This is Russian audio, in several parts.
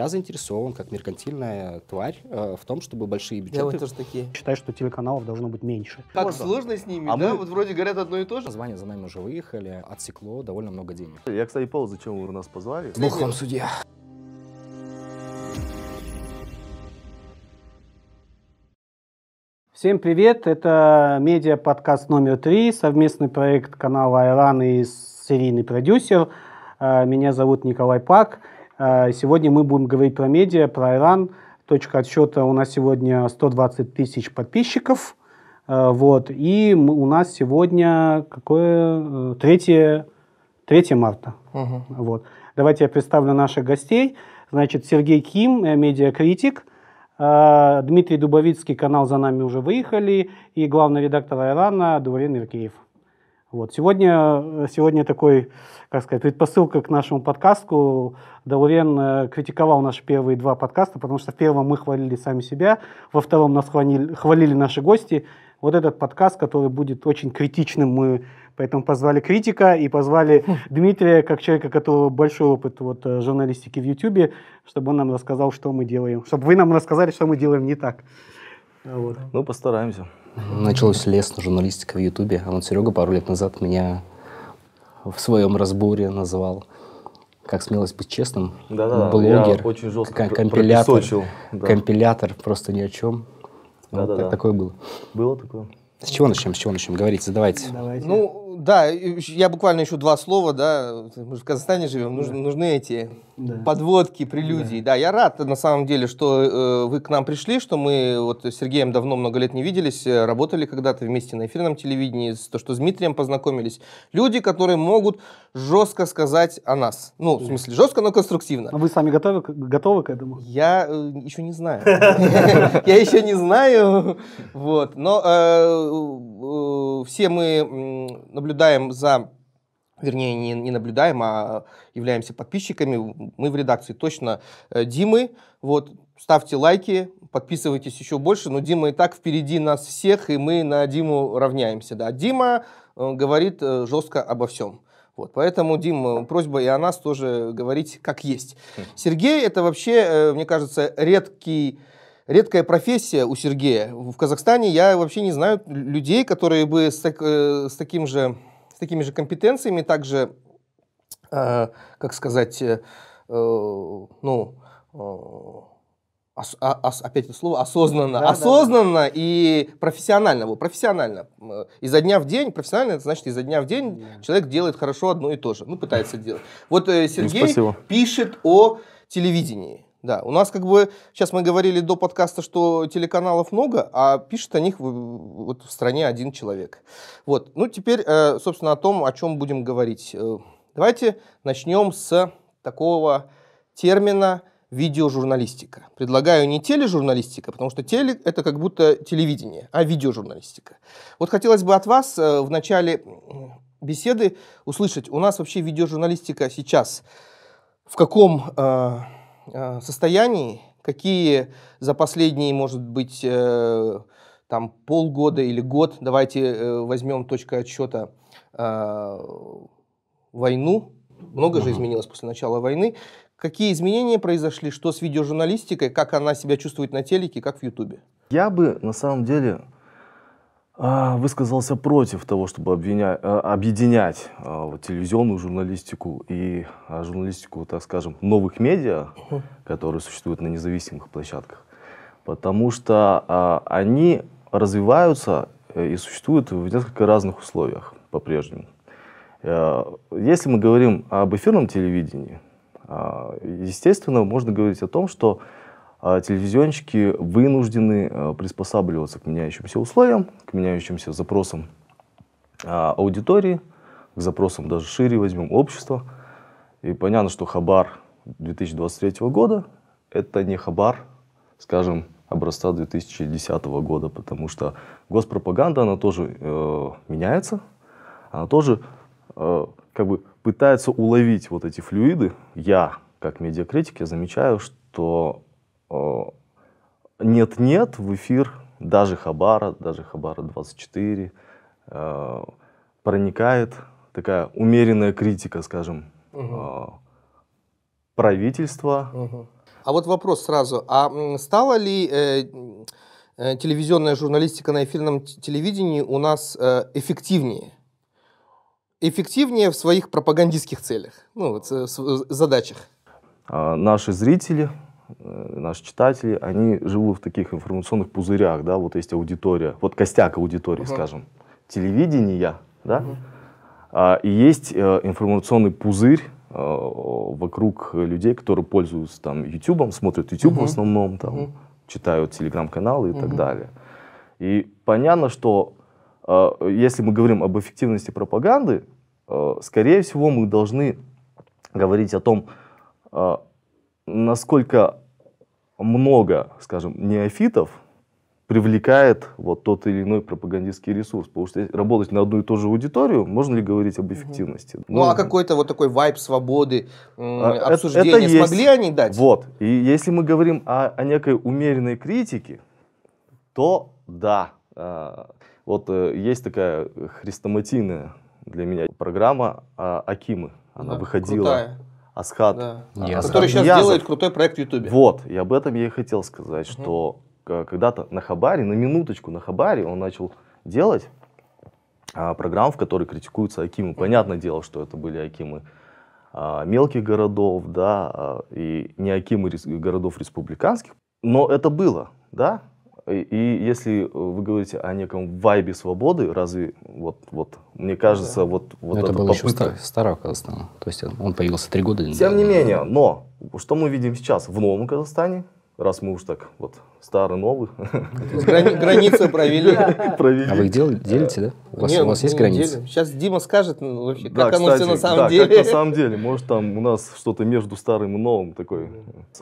Я заинтересован, как меркантильная тварь, э, в том, чтобы большие бюджеты... Я вот тоже такие. Считаю, что телеканалов должно быть меньше. Как Можно. сложно с ними, а да? Мы... Вот вроде говорят одно и то же. Название за нами уже выехали, отсекло довольно много денег. Я, кстати, понял, зачем вы нас позвали. Бог вам судья. Всем привет, это медиа-подкаст номер три, совместный проект канала Айран и серийный продюсер. Э, меня зовут Николай Пак. Э, сегодня мы будем говорить про медиа, про Иран. Точка отсчета у нас сегодня 120 тысяч подписчиков. Э, вот. И у нас сегодня какое? 3, э, 3 марта. Угу. Вот. Давайте я представлю наших гостей. Значит, Сергей Ким, медиакритик. Дмитрий Дубовицкий, канал «За нами уже выехали», и главный редактор Ирана Дурин Иркеев. Вот. Сегодня, э, сегодня такой, как сказать, предпосылка к нашему подкасту. Долурен э, критиковал наши первые два подкаста, потому что в первом мы хвалили сами себя, во втором нас хвалили, хвалили наши гости. Вот этот подкаст, который будет очень критичным, мы поэтому позвали критика и позвали хм. Дмитрия, как человека, которого большой опыт вот, э, журналистики в Ютьюбе, чтобы он нам рассказал, что мы делаем, чтобы вы нам рассказали, что мы делаем не так. А вот. Ну, постараемся. Началось лесно журналистика в Ютубе, а вот Серега пару лет назад меня в своем разборе назвал как смелость быть честным, да, да, блогер, я очень жестко компилятор, да. компилятор просто ни о чем. Да, вот да, так, да. Такое было. Было такое. С чего начнем? С чего начнем? Говорите, задавайте. Давайте. Ну, да, я буквально еще два слова, да, мы же в Казахстане живем, нужны, нужны эти да. подводки, прелюдии. Да. да, я рад на самом деле, что э, вы к нам пришли, что мы вот с Сергеем давно много лет не виделись, э, работали когда-то вместе на эфирном телевидении, то, что с Дмитрием познакомились. Люди, которые могут жестко сказать о нас. Ну, в смысле, жестко, но конструктивно. А вы сами готовы, готовы к этому? Я э, еще не знаю. Я еще не знаю. Вот. Но э, э, все мы наблюдаем наблюдаем за вернее, не, не наблюдаем, а являемся подписчиками. Мы в редакции точно э, Димы. Вот, ставьте лайки, подписывайтесь еще больше. Но Дима и так впереди нас всех, и мы на Диму равняемся. Да. Дима э, говорит э, жестко обо всем. Вот, поэтому, Дим, просьба и о нас тоже говорить как есть. Хм. Сергей, это вообще, мне кажется, редкий редкая профессия у Сергея. В Казахстане я вообще не знаю людей, которые бы с, так, э, с, таким же, с такими же компетенциями также, э, как сказать, э, э ну, э, ос, а, ос, опять это слово, осознанно, да, осознанно да, да. и профессионально, вот, профессионально, изо дня в день, профессионально, это значит, изо дня в день yeah. человек делает хорошо одно и то же, ну, пытается делать. Вот э, ну, Сергей спасибо. пишет о телевидении. Да, у нас как бы, сейчас мы говорили до подкаста, что телеканалов много, а пишет о них в, вот в стране один человек. Вот, ну теперь, э, собственно, о том, о чем будем говорить. Э, давайте начнем с такого термина видеожурналистика. Предлагаю не тележурналистика, потому что теле – это как будто телевидение, а видеожурналистика. Вот хотелось бы от вас э, в начале беседы услышать, у нас вообще видеожурналистика сейчас в каком а, состояний, какие за последние, может быть, э, там полгода или год, давайте э, возьмем точка отсчета а, войну, много же изменилось после начала войны, какие изменения произошли, что с видеожурналистикой, как она себя чувствует на телеке, как в Ютубе? Я бы на самом деле а, высказался против того, чтобы обвиня... А, объединять а, вот, телевизионную журналистику и журналистику, так скажем, новых медиа, угу. которые существуют на независимых площадках, потому что а, они развиваются э, и существуют в несколько разных условиях по-прежнему. Э, если мы говорим об эфирном телевидении, естественно, можно говорить о том, что а телевизионщики вынуждены э, приспосабливаться к меняющимся условиям, к меняющимся запросам а, аудитории, к запросам даже шире возьмем общества. И понятно, что хабар 2023 года – это не хабар, скажем, образца 2010 года, потому что госпропаганда, она тоже э, меняется, она тоже э, как бы пытается уловить вот эти флюиды. Я, как медиакритик, я замечаю, что Э, нет-нет в эфир даже Хабара, даже Хабара 24 э, проникает такая умеренная критика, скажем, угу. э, правительства. Угу. А вот вопрос сразу, а стала ли э, э, телевизионная журналистика на эфирном телевидении у нас э, эффективнее? Эффективнее в своих пропагандистских целях, ну, вот, э, в задачах. А, наши зрители, Э, наши читатели, они живут в таких информационных пузырях, да, вот есть аудитория, вот костяк аудитории, угу. скажем, телевидения, да, угу. а, и есть э, информационный пузырь э, вокруг людей, которые пользуются там YouTube, смотрят YouTube угу. в основном, там, угу. читают телеграм-каналы и угу. так далее. И понятно, что э, если мы говорим об эффективности пропаганды, э, скорее всего, мы должны говорить о том, э, насколько много, скажем, неофитов привлекает вот тот или иной пропагандистский ресурс. Потому что работать на одну и ту же аудиторию, можно ли говорить об эффективности? Угу. Ну, ну а какой-то вот такой вайп свободы, а, обсуждения это, есть. смогли они дать? Вот. И если мы говорим о, о некой умеренной критике, то да. А, вот э, есть такая хрестоматийная для меня программа а, Акимы. Она да, выходила. Крутая Асхат. Да. Не, Асхат. Который сейчас Язов. делает крутой проект в Ютубе. Вот, и об этом я и хотел сказать, угу. что э, когда-то на Хабаре, на минуточку на Хабаре он начал делать а, программ, в которой критикуются Акимы. Понятное дело, что это были Акимы а, мелких городов, да, а, и не Акимы рес городов республиканских, но это было, да, Э, и если э, вы говорите о неком вайбе свободы, разве вот, вот мне ну кажется, да. вот, вот это была попытка... еще стар, старого Казахстана. То есть он появился три года. Тем не менее, но что мы видим сейчас в новом Казахстане, раз мы уж так вот старый, новый. границу провели. провели. А вы их дел, делите, да? У вас, Нет, у вас есть границы? Делим. Сейчас Дима скажет ну, вообще, да, как оно все на самом да, деле. как на самом деле. Может, там у нас что-то между старым и новым такой.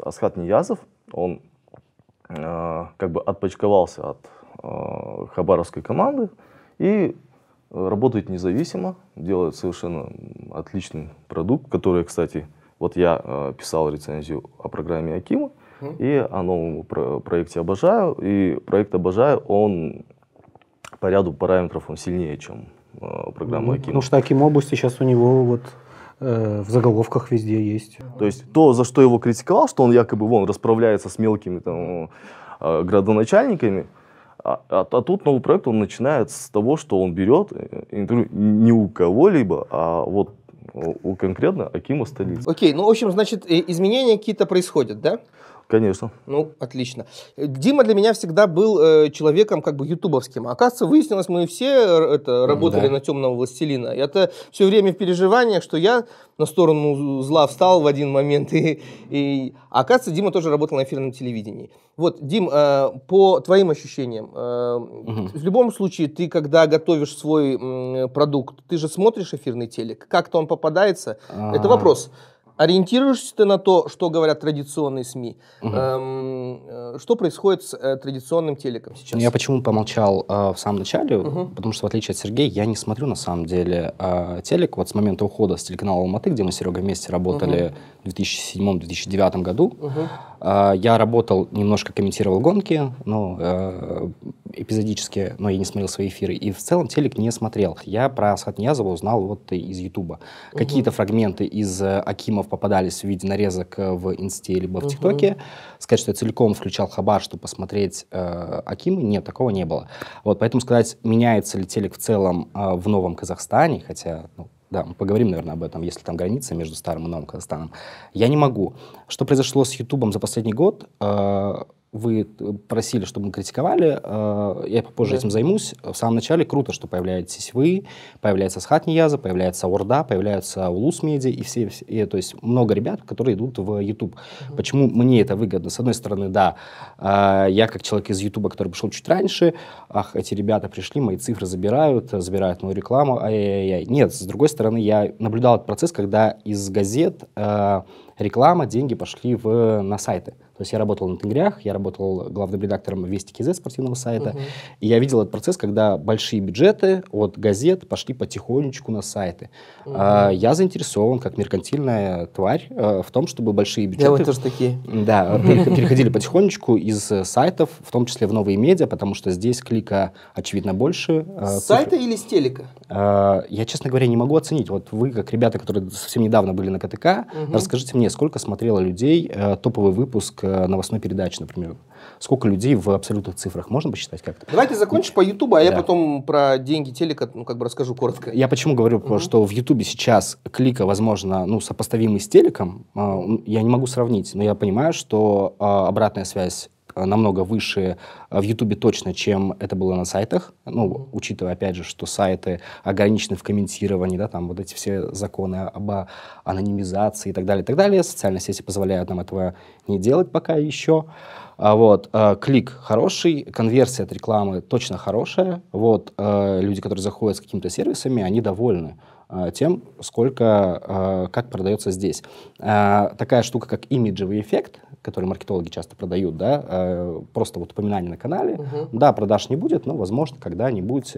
Асхат Ниязов, он Э, как бы отпочковался от э, хабаровской команды и э, работает независимо, делает совершенно отличный продукт, который, кстати, вот я писал рецензию о программе Акима, mm-hmm. и о новом про- проекте «Обожаю». И проект «Обожаю», он по ряду параметров он сильнее, чем программа Акима. ну что Аким области сейчас у него вот Э, в заголовках везде есть. То есть то, за что его критиковал, что он якобы вон расправляется с мелкими там, э, градоначальниками, а, а, а, тут новый проект он начинает с того, что он берет э, интервью не у кого-либо, а вот у конкретно Акима столицы. Окей, okay, ну в общем, значит, изменения какие-то происходят, да? Конечно. Ну, отлично. Дима для меня всегда был э, человеком как бы ютубовским. А оказывается, выяснилось, мы все э, это, работали да. на темного властелина. И это все время в переживаниях, что я на сторону зла встал в один момент. И, и... А оказывается, Дима тоже работал на эфирном телевидении. Вот, Дим, э, по твоим ощущениям, э, угу. в любом случае, ты когда готовишь свой э, продукт, ты же смотришь эфирный телек, как-то он попадается. А-а-а. Это вопрос ориентируешься ты на то, что говорят традиционные СМИ? Угу. Эм, э, что происходит с э, традиционным телеком сейчас? Я почему помолчал э, в самом начале, угу. потому что, в отличие от Сергея, я не смотрю на самом деле э, телек. Вот с момента ухода с телеканала «Алматы», где мы с Серегой вместе работали угу. в 2007-2009 году, угу а, я работал, немножко комментировал гонки, ну, эпизодически, но я не смотрел свои эфиры. И в целом телек не смотрел. Я про Асхат Сатниязова узнал вот из Ютуба. Угу. Какие-то фрагменты из э, Акимов попадались в виде нарезок э, в Инсте либо в ТикТоке. Сказать, что я целиком включал Хабар, чтобы посмотреть э, Акимы, нет, такого не было. Вот, поэтому сказать, меняется ли телек в целом э, в новом Казахстане, хотя ну, да, мы поговорим, наверное, об этом, если там граница между старым и новым Казахстаном. Я не могу. Что произошло с Ютубом за последний год? Э, вы э, просили, чтобы мы критиковали, э, я попозже да. этим займусь. В самом начале круто, что появляетесь вы, появляется Схат появляется Орда, появляются Улус Медиа и все, и, то есть много ребят, которые идут в YouTube. Угу. Почему мне это выгодно? С одной стороны, да, э, я как человек из YouTube, который пришел чуть раньше, ах, эти ребята пришли, мои цифры забирают, забирают мою рекламу, ай-яй-яй. Нет, с другой стороны, я наблюдал этот процесс, когда из газет реклама, деньги пошли в, на сайты. То есть я работал на Тенгрях, я работал главным редактором Вести КЗ спортивного сайта. Угу. И я видел этот процесс, когда большие бюджеты от газет пошли потихонечку на сайты. Угу. А, я заинтересован, как меркантильная тварь, э, в том, чтобы большие бюджеты... тоже такие. Да, переходили потихонечку из э, сайтов, в том числе в новые медиа, потому что здесь клика, очевидно, больше. Э, с сайта или с телека? А, я, честно говоря, не могу оценить. Вот вы, как ребята, которые совсем недавно были на КТК, угу. расскажите мне, сколько смотрело людей э, топовый выпуск э, новостной передачи, например? Сколько людей в абсолютных цифрах? Можно посчитать как-то? Давайте закончишь по Ютубу, а да. я потом про деньги телека ну, как бы расскажу коротко. Я почему говорю, угу. что в Ютубе сейчас клика, возможно, ну, сопоставимый с телеком. А, я не могу сравнить, но я понимаю, что а, обратная связь намного выше э, в Ютубе точно, чем это было на сайтах. Ну, учитывая, опять же, что сайты ограничены в комментировании, да, там вот эти все законы об анонимизации и так далее, и так далее. Социальные сети позволяют нам этого не делать пока еще. А вот, э, клик хороший, конверсия от рекламы точно хорошая. Вот, э, люди, которые заходят с какими-то сервисами, они довольны. Э, тем, сколько, э, как продается здесь. Э, такая штука, как имиджевый эффект, который маркетологи часто продают, да, просто вот упоминание на канале, угу. да, продаж не будет, но, возможно, когда-нибудь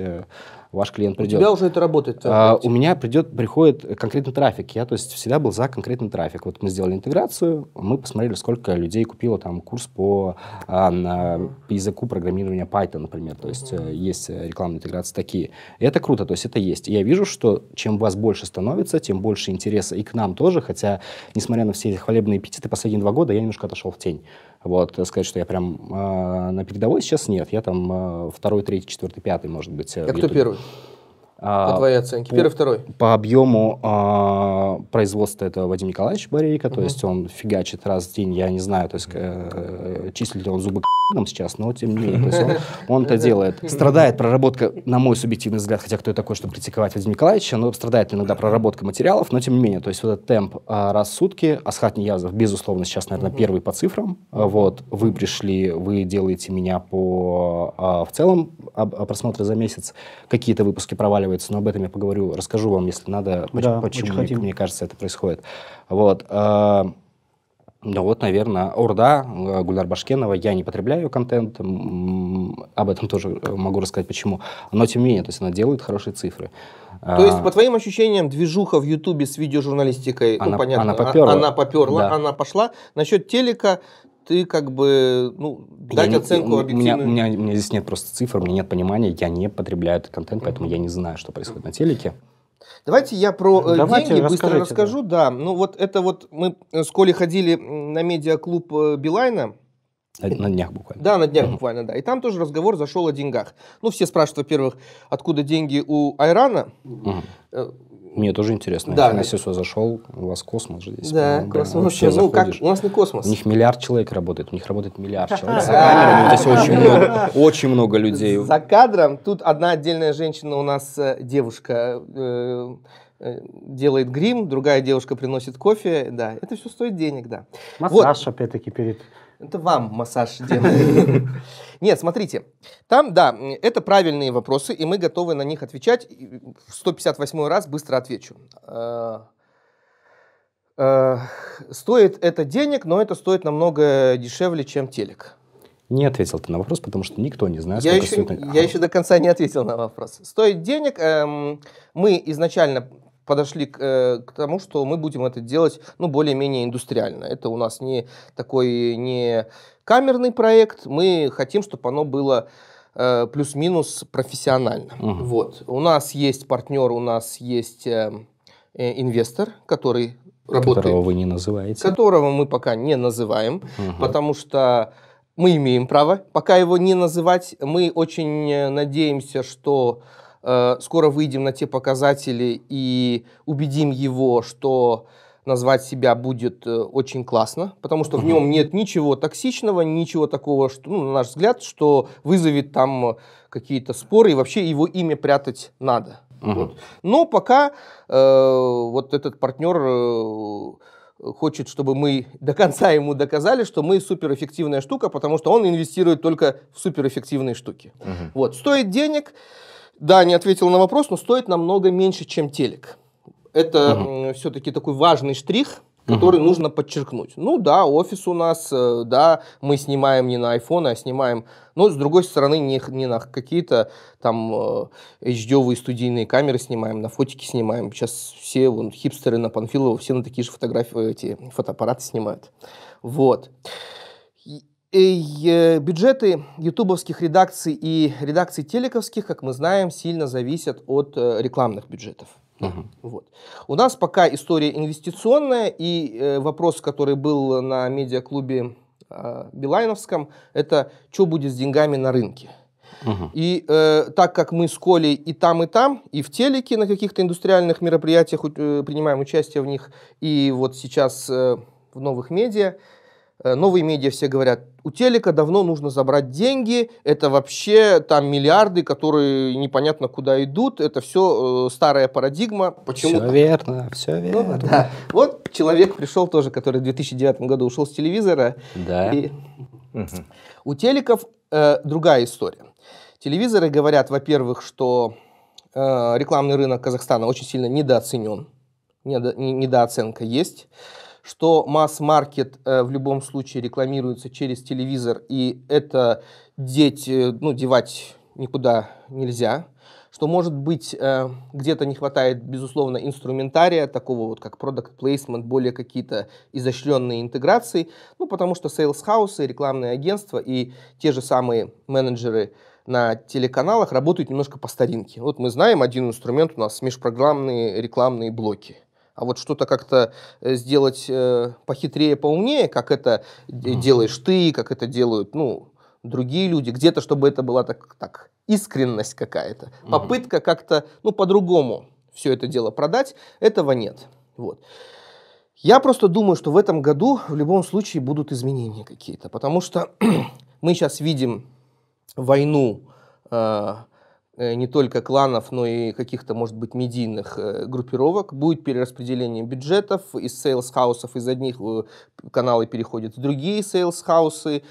ваш клиент придет. У тебя уже это работает? А, у меня придет, приходит конкретный трафик. Я, то есть, всегда был за конкретный трафик. Вот мы сделали интеграцию, мы посмотрели, сколько людей купило там курс по а, на, по языку программирования Python, например. То есть, mm-hmm. есть э, рекламные интеграции такие. И это круто, то есть, это есть. И я вижу, что чем вас больше становится, тем больше интереса и к нам тоже, хотя, несмотря на все эти хвалебные эпитеты, последние два года я немножко отошел в тень. Вот, э, сказать, что я прям э, на передовой сейчас нет. Я там э, второй, третий, четвертый, пятый, может быть. А кто первый? А, по твоей оценке. Первый, второй. По объему а, производства это Вадим Николаевич Барейко, угу. то есть он фигачит раз в день, я не знаю, то есть э, числит ли он зубы нам сейчас, но тем не менее, то есть он это делает. Страдает проработка, на мой субъективный взгляд, хотя кто я такой, чтобы критиковать Вадима Николаевича, но страдает иногда проработка материалов, но тем не менее, то есть вот этот темп а, раз в сутки, Асхат Ниязов, безусловно, сейчас, наверное, угу. первый по цифрам, а вот, вы пришли, вы делаете меня по а, в целом а, просмотры за месяц, какие-то выпуски проваливаются проваливается, но об этом я поговорю, расскажу вам, если надо, да, почему, мне, мне кажется, это происходит. Вот. А, ну вот, наверное, Орда э, Гульнар Башкенова. Я не потребляю контент, об этом тоже э, могу рассказать почему. Но тем не менее, то есть она делает хорошие цифры. То есть, а по твоим ощущениям, движуха в Ютубе с видеожурналистикой, ну, она, ну, понятно, она а, поперла, она, поперла да. она пошла. Насчет телека, ты как бы ну, дать я оценку не, объективную. У меня, у, меня, у меня здесь нет просто цифр, у меня нет понимания, я не потребляю этот контент, поэтому я не знаю, что происходит на телеке. Давайте я про э, Давайте деньги быстро расскажу. Да. да, ну вот это вот мы с Колей ходили на медиаклуб э, Билайна. На днях буквально. Да, на днях буквально, да. И там тоже разговор зашел о деньгах. Ну, все спрашивают, во-первых, откуда деньги у Айрана. Мне тоже интересно. Да, я на СИСО зашел, у вас космос же здесь. Да, космос. Ну, вообще, ну, заходишь. как, у нас не космос. У них миллиард человек работает, у них работает миллиард человек. За камерами здесь очень много, очень много людей. За кадром тут одна отдельная женщина у нас, э, девушка, э, э, делает грим, другая девушка приносит кофе, да, это все стоит денег, да. Массаж, вот. опять-таки, перед это вам массаж делает. Нет, смотрите, там, да, это правильные вопросы, и мы готовы на них отвечать. В 158 раз быстро отвечу. Э, э, стоит это денег, но это стоит намного дешевле, чем телек. Не ответил ты на вопрос, потому что никто не знает, я сколько еще, стоит. Я еще до конца не ответил на вопрос. Стоит денег. Эм, мы изначально подошли к, э, к тому, что мы будем это делать, ну, более-менее индустриально. Это у нас не такой не камерный проект, мы хотим, чтобы оно было э, плюс-минус профессионально. Угу. Вот. У нас есть партнер, у нас есть э, э, инвестор, который работает. Которого вы не называете. Которого мы пока не называем, угу. потому что мы имеем право пока его не называть. Мы очень э, надеемся, что Э, скоро выйдем на те показатели и убедим его, что назвать себя будет э, очень классно, потому что в нем нет ничего токсичного, ничего такого, что, ну, на наш взгляд, что вызовет там какие-то споры, и вообще его имя прятать надо. Вот. Но пока э, вот этот партнер э, хочет, чтобы мы до конца ему доказали, что мы суперэффективная штука, потому что он инвестирует только в суперэффективные штуки. Угу. Вот. Стоит денег, да, не ответил на вопрос, но стоит намного меньше, чем телек. Это угу. все-таки такой важный штрих, который угу. нужно подчеркнуть. Ну да, офис у нас, э, да, мы снимаем не на iPhone, а снимаем, но с другой стороны, не, не на какие-то там hd э, студийные камеры снимаем, на фотики снимаем. Сейчас все вон, хипстеры на Панфилова, все на такие же фотографии, эти фотоаппараты снимают. Вот. И э, бюджеты ютубовских редакций и редакций телековских, как мы знаем, сильно зависят от э, рекламных бюджетов. Угу. Вот. У нас пока история инвестиционная, и э, вопрос, который был на медиаклубе э, Билайновском, это что будет с деньгами на рынке. Угу. И э, так как мы с Колей и там, и там, и в телеке на каких-то индустриальных мероприятиях э, принимаем участие в них, и вот сейчас э, в новых медиа, Э, новые медиа все говорят, у телека давно нужно забрать деньги, это вообще там миллиарды, которые непонятно куда идут, это все э, старая парадигма. Почему? Все верно, все ну верно. Ну, да. Вот человек пришел тоже, который в 2009 году ушел с телевизора. Да. И... Угу. У телеков э, другая история. Телевизоры говорят, во-первых, что э, рекламный рынок Казахстана очень сильно недооценен, недо, недооценка есть что масс-маркет э, в любом случае рекламируется через телевизор, и это деть, э, ну, девать никуда нельзя, что, может быть, э, где-то не хватает, безусловно, инструментария, такого вот как product placement, более какие-то изощренные интеграции, ну, потому что sales хаусы рекламные агентства и те же самые менеджеры на телеканалах работают немножко по старинке. Вот мы знаем один инструмент у нас межпрограммные рекламные блоки – а вот что-то как-то э, сделать э, похитрее, поумнее, как это mm-hmm. делаешь ты, как это делают, ну, другие люди, где-то, чтобы это была так, так искренность какая-то, mm-hmm. попытка как-то, ну, по-другому все это дело продать, этого нет. Вот. Я просто думаю, что в этом году в любом случае будут изменения какие-то, потому что мы сейчас видим войну э, Э, не только кланов, но и каких-то, может быть, медийных э, группировок. Будет перераспределение бюджетов из сейлс-хаусов, из одних э, каналы переходят в другие сейлс-хаусы.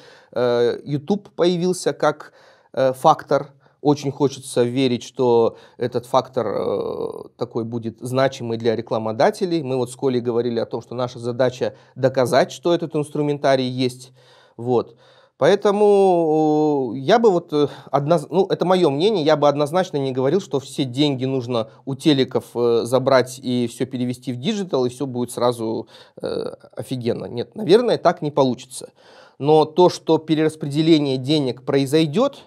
YouTube появился как фактор. Очень хочется верить, что этот фактор такой будет значимый для рекламодателей. Мы вот с Колей говорили о том, что наша задача доказать, что этот инструментарий есть. Вот. Поэтому э, я бы вот, э, ну, это мое мнение, я бы однозначно не говорил, что все деньги нужно у телеков э, забрать и все перевести в диджитал, и все будет сразу офигенно. Нет, наверное, так не получится. Но то, что перераспределение денег произойдет,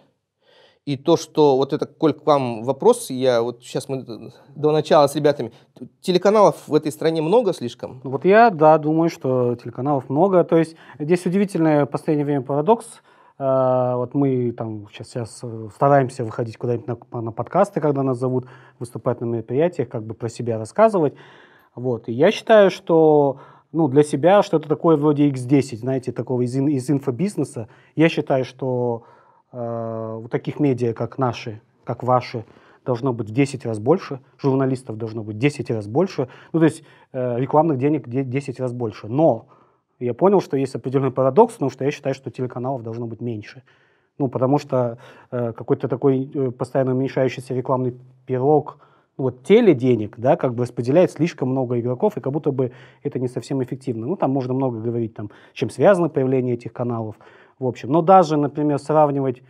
и то, что вот это, Коль, к вам вопрос, я вот сейчас мы до начала с ребятами. Телеканалов в этой стране много слишком? Вот я, да, думаю, что телеканалов много. То есть здесь удивительный в последнее время парадокс. Э, вот мы там сейчас, сейчас э, стараемся выходить куда-нибудь на, на подкасты, когда нас зовут выступать на мероприятиях, как бы про себя рассказывать. Вот. И я считаю, что ну, для себя что-то такое вроде X10, знаете, такого из, из инфобизнеса. Я считаю, что у э, таких медиа, как наши, как ваши, должно быть в 10 раз больше, журналистов должно быть в 10 раз больше, ну, то есть э, рекламных денег 10 раз больше. Но я понял, что есть определенный парадокс, потому что я считаю, что телеканалов должно быть меньше. Ну, потому что э, какой-то такой э, постоянно уменьшающийся рекламный пирог – вот теле денег, да, как бы распределяет слишком много игроков, и как будто бы это не совсем эффективно. Ну, там можно много говорить, там, чем связано появление этих каналов, в общем. Но даже, например, сравнивать,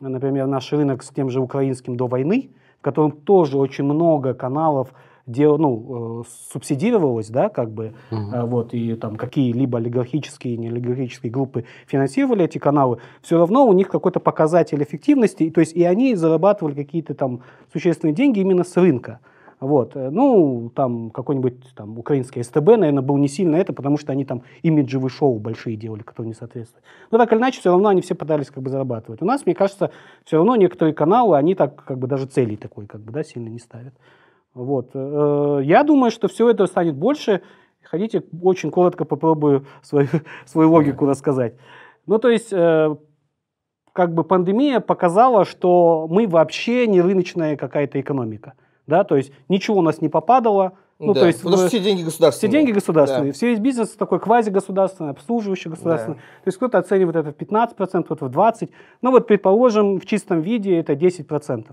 например, наш рынок с тем же украинским до войны, в котором тоже очень много каналов, дел, ну, э, субсидировалось, да, как бы, угу. вот, и там какие-либо олигархические и неолигархические группы финансировали эти каналы, все равно у них какой-то показатель эффективности, то есть и они зарабатывали какие-то там существенные деньги именно с рынка. Вот. Э, ну, там какой-нибудь там украинский СТБ, наверное, был не сильно это, потому что они там имиджевые шоу большие делали, которые не соответствуют. Но ну, так или иначе, все равно они все пытались как бы зарабатывать. У нас, мне кажется, все равно некоторые каналы, они так как бы даже целей такой как бы, да, сильно не ставят. Вот. Э, я думаю, что все это станет больше. Хотите, очень коротко попробую свою, свою логику рассказать. Ну, то есть, э, как бы пандемия показала, что мы вообще не рыночная какая-то экономика. Да, то есть ничего у нас не попадало, ну, да. то есть, Потому что все деньги государственные. Все деньги государственные. Да. Все весь бизнес такой квази-государственный, обслуживающий государственный. Да. То есть кто-то оценивает это в 15%, кто-то в 20%. Ну вот, предположим, в чистом виде это 10%.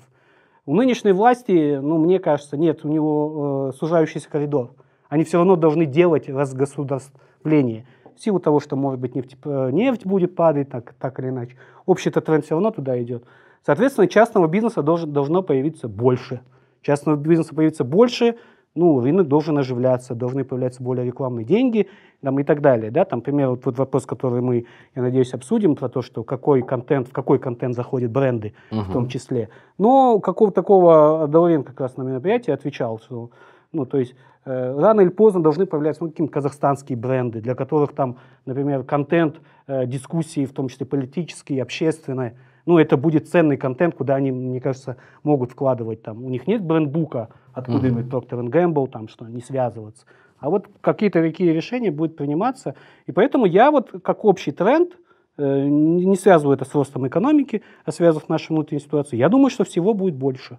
У нынешней власти, ну, мне кажется, нет, у него э, сужающийся коридор. Они все равно должны делать разгосударствление. В силу того, что, может быть, нефть, э, нефть будет падать, так, так или иначе. Общий-то тренд все равно туда идет. Соответственно, частного бизнеса должен, должно появиться больше. Частного бизнеса появится больше – ну, рынок должен оживляться, должны появляться более рекламные деньги там, и так далее. Да? Там, например, вот, вот вопрос, который мы, я надеюсь, обсудим, про то, что какой контент, в какой контент заходят бренды угу. в том числе. Но какого такого Долорен как раз на мероприятии отвечал, что ну, то есть э, рано или поздно должны появляться ну, какие-то казахстанские бренды, для которых там, например, контент, э, дискуссии, в том числе политические, общественные, ну, это будет ценный контент, куда они, мне кажется, могут вкладывать. Там, у них нет брендбука, откуда mm доктор Procter Gamble, там, что не связываться. А вот какие-то такие решения будут приниматься. И поэтому я вот как общий тренд, э, не связываю это с ростом экономики, а связываю нашей внутренней ситуацией. я думаю, что всего будет больше.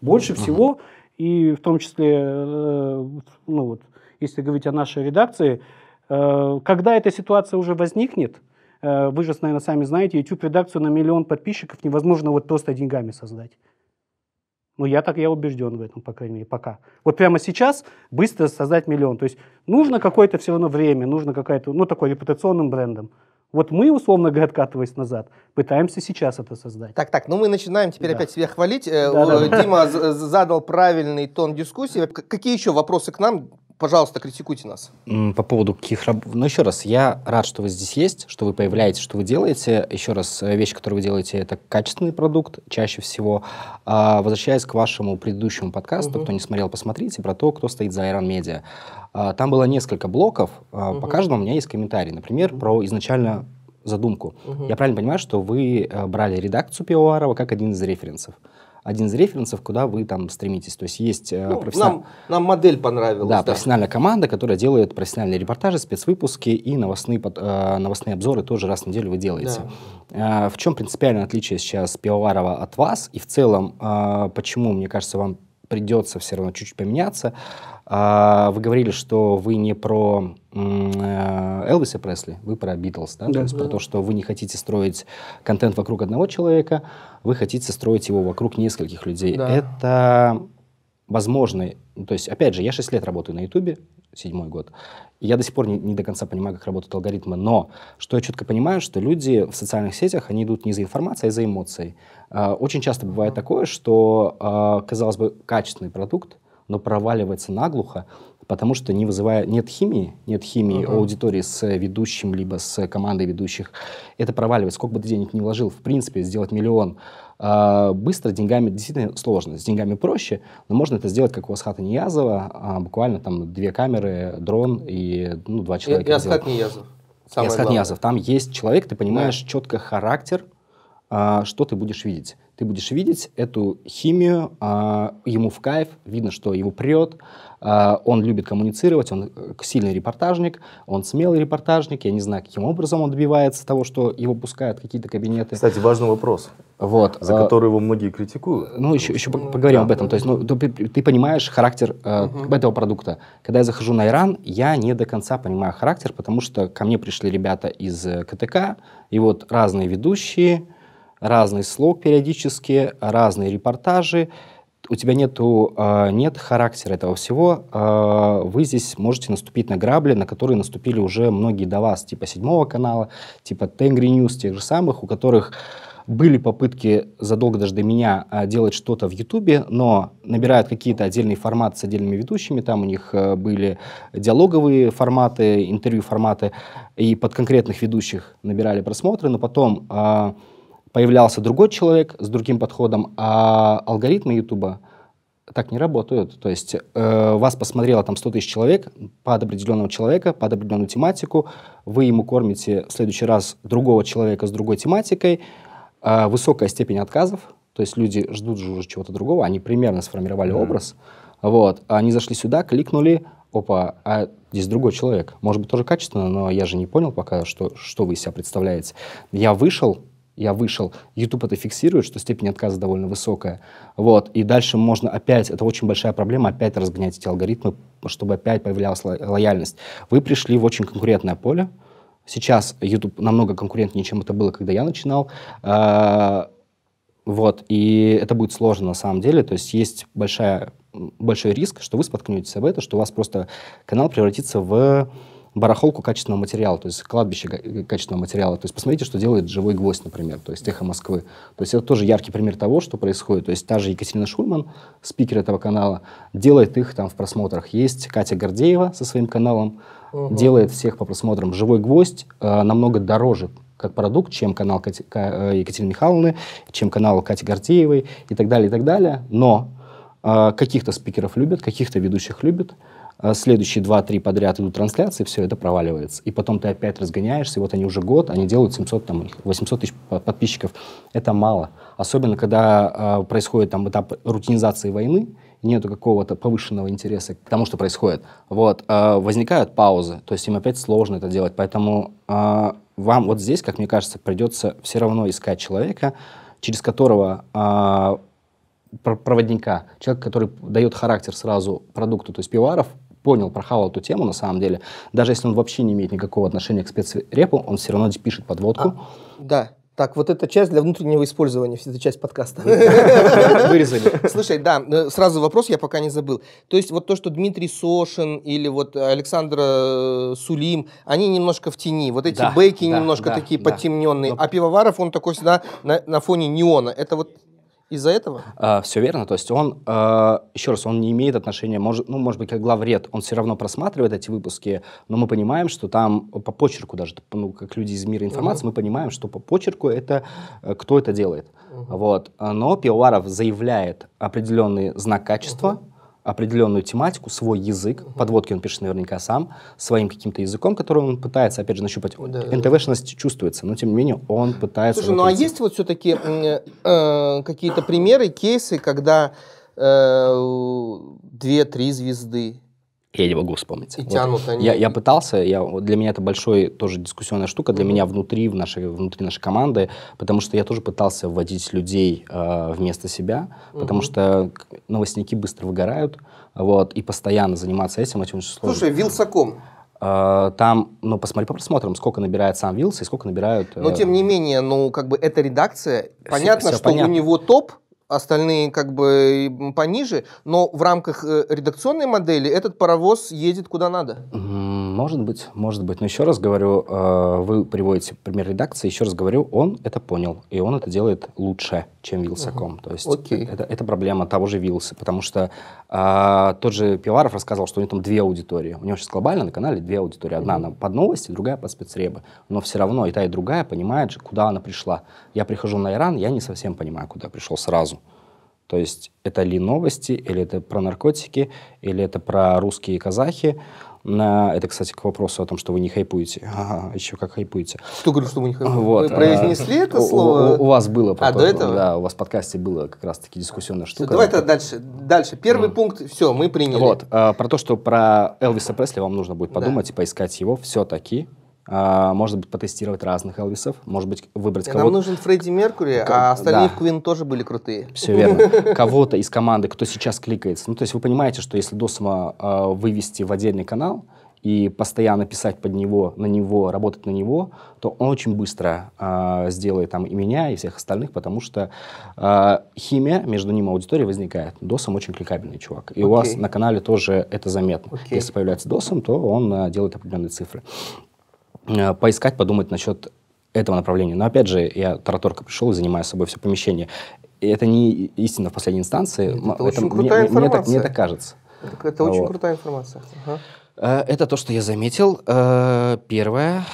Больше mm-hmm. всего, и в том числе, э, ну вот, если говорить о нашей редакции, э, когда эта ситуация уже возникнет – Э, вы же, наверное, сами знаете, YouTube-редакцию на миллион подписчиков невозможно вот просто деньгами создать. Ну, я так, я убежден в этом, по крайней мере, пока. Вот прямо сейчас быстро создать миллион. То есть нужно какое-то все равно время, нужно какая-то, ну, такой репутационным брендом. Вот мы, условно говоря, откатываясь назад, пытаемся сейчас это создать. Так, так, ну мы начинаем теперь да. опять себя хвалить. Э, да, да. Э, Дима задал правильный тон дискуссии. Какие еще вопросы к нам? пожалуйста, критикуйте нас. По поводу каких работ... Ну, еще раз, я рад, что вы здесь есть, что вы появляетесь, что вы делаете. Еще раз, э, вещь, которую вы делаете, это качественный продукт, чаще всего. А, возвращаясь к вашему предыдущему подкасту, угу. кто не смотрел, посмотрите, про то, кто стоит за Iron Media. А, там было несколько блоков, угу. по каждому у меня есть комментарий. Например, угу. про изначально задумку. Угу. Я правильно понимаю, что вы э, брали редакцию Пиоарова как один из референсов? один из референсов, куда вы там стремитесь. То есть есть э, ну, профессионал... нам, нам модель понравилась. Да, да, профессиональная команда, которая делает профессиональные репортажи, спецвыпуски и новостные, под э, новостные обзоры тоже раз в неделю вы делаете. Да. Э, в чем принципиальное отличие сейчас Пивоварова от вас? И в целом, почему, мне кажется, вам придется все равно чуть-чуть поменяться. А, вы говорили, что вы не про э, Элвиса Пресли, вы про Битлз, да? да то есть да. про то, что вы не хотите строить контент вокруг одного человека, вы хотите строить его вокруг нескольких людей. Да. Это возможно, то есть, опять же, я 6 лет работаю на Ютубе, седьмой год. я до сих пор не, не до конца понимаю, как работают алгоритмы, но что я четко понимаю, что люди в социальных сетях, они идут не за информацией, а за эмоцией. Э, очень часто бывает такое, что, э, казалось бы, качественный продукт, но проваливается наглухо, потому что не вызывая нет химии, нет химии uh-huh. аудитории с ведущим либо с командой ведущих, это проваливается. Сколько бы ты денег не вложил, в принципе, сделать миллион а, быстро деньгами действительно сложно. С деньгами проще, но можно это сделать, как у Асхата Ниязова. А, буквально там две камеры, дрон и ну, два человека. И, и Асхат Ниязов. Самое и Асхат главное. Ниязов. Там есть человек, ты понимаешь да. четко характер, а, что ты будешь видеть. Ты будешь видеть эту химию, а, ему в кайф, видно, что его прет, а, он любит коммуницировать, он э, сильный репортажник, он смелый репортажник, я не знаю, каким образом он добивается того, что его пускают в какие-то кабинеты. Кстати, важный вопрос, вот, за а, который его многие критикуют. Ну, еще, еще ну, поговорим да, об этом. Да, То есть ну, ты, ты понимаешь характер э, угу. этого продукта. Когда я захожу на Иран, я не до конца понимаю характер, потому что ко мне пришли ребята из э, КТК, и вот разные ведущие, разный слог периодически, разные репортажи, у тебя нету, а, нет характера этого всего, а, вы здесь можете наступить на грабли, на которые наступили уже многие до вас, типа седьмого канала, типа Тенгри Ньюс, тех же самых, у которых были попытки задолго даже до меня а, делать что-то в Ютубе, но набирают какие-то отдельные форматы с отдельными ведущими, там у них были диалоговые форматы, интервью форматы, и под конкретных ведущих набирали просмотры, но потом появлялся другой человек с другим подходом, а алгоритмы Ютуба так не работают. То есть э, вас посмотрело там 100 тысяч человек под определенного человека, под определенную тематику, вы ему кормите в следующий раз другого человека с другой тематикой, э, высокая степень отказов, то есть люди ждут же уже чего-то другого, они примерно сформировали mm-hmm. образ, вот, они зашли сюда, кликнули, опа, а здесь другой человек. Может быть, тоже качественно, но я же не понял пока, что, что вы из себя представляете. Я вышел, я вышел, YouTube это фиксирует, что степень отказа довольно высокая. Вот. И дальше можно опять, это очень большая проблема, опять разгонять эти алгоритмы, чтобы опять появлялась ло- лояльность. Вы пришли в очень конкурентное поле. Сейчас YouTube намного конкурентнее, чем это было, когда я начинал. А, вот, и это будет сложно на самом деле, то есть есть большая, большой риск, что вы споткнетесь об это, что у вас просто канал превратится в барахолку качественного материала, то есть кладбище качественного материала. То есть посмотрите, что делает «Живой гвоздь», например, то есть «Эхо Москвы». То есть это тоже яркий пример того, что происходит. То есть та же Екатерина Шульман, спикер этого канала, делает их там в просмотрах. Есть Катя Гордеева со своим каналом, угу. делает всех по просмотрам. «Живой гвоздь» э, намного дороже как продукт, чем канал Кати, Ка, э, Екатерины Михайловны, чем канал Кати Гордеевой и так далее, и так далее. Но э, каких-то спикеров любят, каких-то ведущих любят. А следующие 2-3 подряд идут трансляции, все это проваливается. И потом ты опять разгоняешься, и вот они уже год, они делают 700, там, 800 тысяч подписчиков. Это мало. Особенно, когда э, происходит там этап рутинизации войны, нету какого-то повышенного интереса к тому, что происходит. Вот, э, возникают паузы, то есть им опять сложно это делать. Поэтому э, вам вот здесь, как мне кажется, придется все равно искать человека, через которого э, проводника, человек, который дает характер сразу продукту, то есть пиваров, понял, прохавал эту тему на самом деле, даже если он вообще не имеет никакого отношения к спецрепу, он все равно пишет подводку. А, да. Так, вот эта часть для внутреннего использования, вся эта часть подкаста. Вырезали. Слушай, да, э, сразу вопрос, я пока не забыл. То есть вот то, что Дмитрий Сошин или вот Александр э, Сулим, они немножко в тени. Вот эти да, бейки да, немножко да, такие да, подтемненные. Но... А Пивоваров, он такой всегда на, на фоне неона. Это вот из-за этого? А, все верно. То есть он, а, еще раз, он не имеет отношения, может, ну, может быть, как главред, он все равно просматривает эти выпуски, но мы понимаем, что там по почерку даже, ну, как люди из мира информации, угу. мы понимаем, что по почерку это э, кто это делает. Угу. Вот. Но Пивоваров заявляет определенный знак качества, угу определенную тематику, свой язык, угу. подводки он пишет наверняка сам, своим каким-то языком, который он пытается, опять же, нащупать. Да, НТВшность да. чувствуется, но тем не менее он пытается... Слушай, ну а есть вот все-таки э, э, какие-то примеры, кейсы, когда э, две-три звезды я не могу вспомнить. И вот. тянут они. Я, я пытался, я, для меня это большой тоже дискуссионная штука, для mm-hmm. меня внутри, в нашей, внутри нашей команды, потому что я тоже пытался вводить людей э, вместо себя, mm-hmm. потому что новостники быстро выгорают, вот, и постоянно заниматься этим, этим очень сложно. Слушай, Вилсаком, э, там, ну, посмотри по просмотрам, сколько набирает сам Вилс и сколько набирают... Но, э... тем не менее, ну, как бы эта редакция, все, понятно, все что понятно. у него топ, остальные как бы пониже, но в рамках э, редакционной модели этот паровоз едет куда надо. Может быть, может быть. Но еще раз говорю, э, вы приводите пример редакции, еще раз говорю, он это понял, и он это делает лучше, чем Вилсаком. Угу. То есть Окей. Это, это проблема того же Вилса, потому что а, тот же Пиваров рассказал, что у него там две аудитории. У него сейчас глобально на канале две аудитории. Одна угу. под новости, другая под спецребы. Но все равно и та, и другая понимает, куда она пришла. Я прихожу на Иран, я не совсем понимаю, куда я пришел сразу. То есть это ли новости, или это про наркотики, или это про русские казахи? На Это, кстати, к вопросу о том, что вы не хайпуете. Ага, еще как хайпуете. Кто говорит, что вы не хайпуете? Вот. Вы э, произнесли а, это слово? У, у, у вас было. А, до этого? Да, у вас в подкасте было как раз-таки дискуссионная штука. Все, давай это дальше. Дальше. Первый mm. пункт, все, мы приняли. Вот. А, про то, что про Элвиса Пресли вам нужно будет подумать да. и поискать его все-таки. А, может быть, потестировать разных Элвисов, может быть, выбрать кого-то. Нам нужен Фредди Меркури, а остальные да. Квин тоже были крутые. Все верно. Кого-то из команды, кто сейчас кликается. Ну, то есть вы понимаете, что если Досома э, а, вывести в отдельный канал и постоянно писать под него, на него, работать на него, то он очень быстро э, сделает там и меня, и всех остальных, потому что э, химия между ним и аудиторией возникает. Досом очень кликабельный чувак. И okay. у вас на канале тоже это заметно. Okay. Если появляется досом, то он э, делает определенные цифры. Э, поискать, подумать насчет этого направления. Но опять же, я тараторка пришел и занимаю собой все помещение. И это не истина в последней инстанции. Это, это очень крутая мне, информация. Мне так, мне так кажется. Так это очень крутая информация. Ага. Э, это то, что я заметил. Э, первое.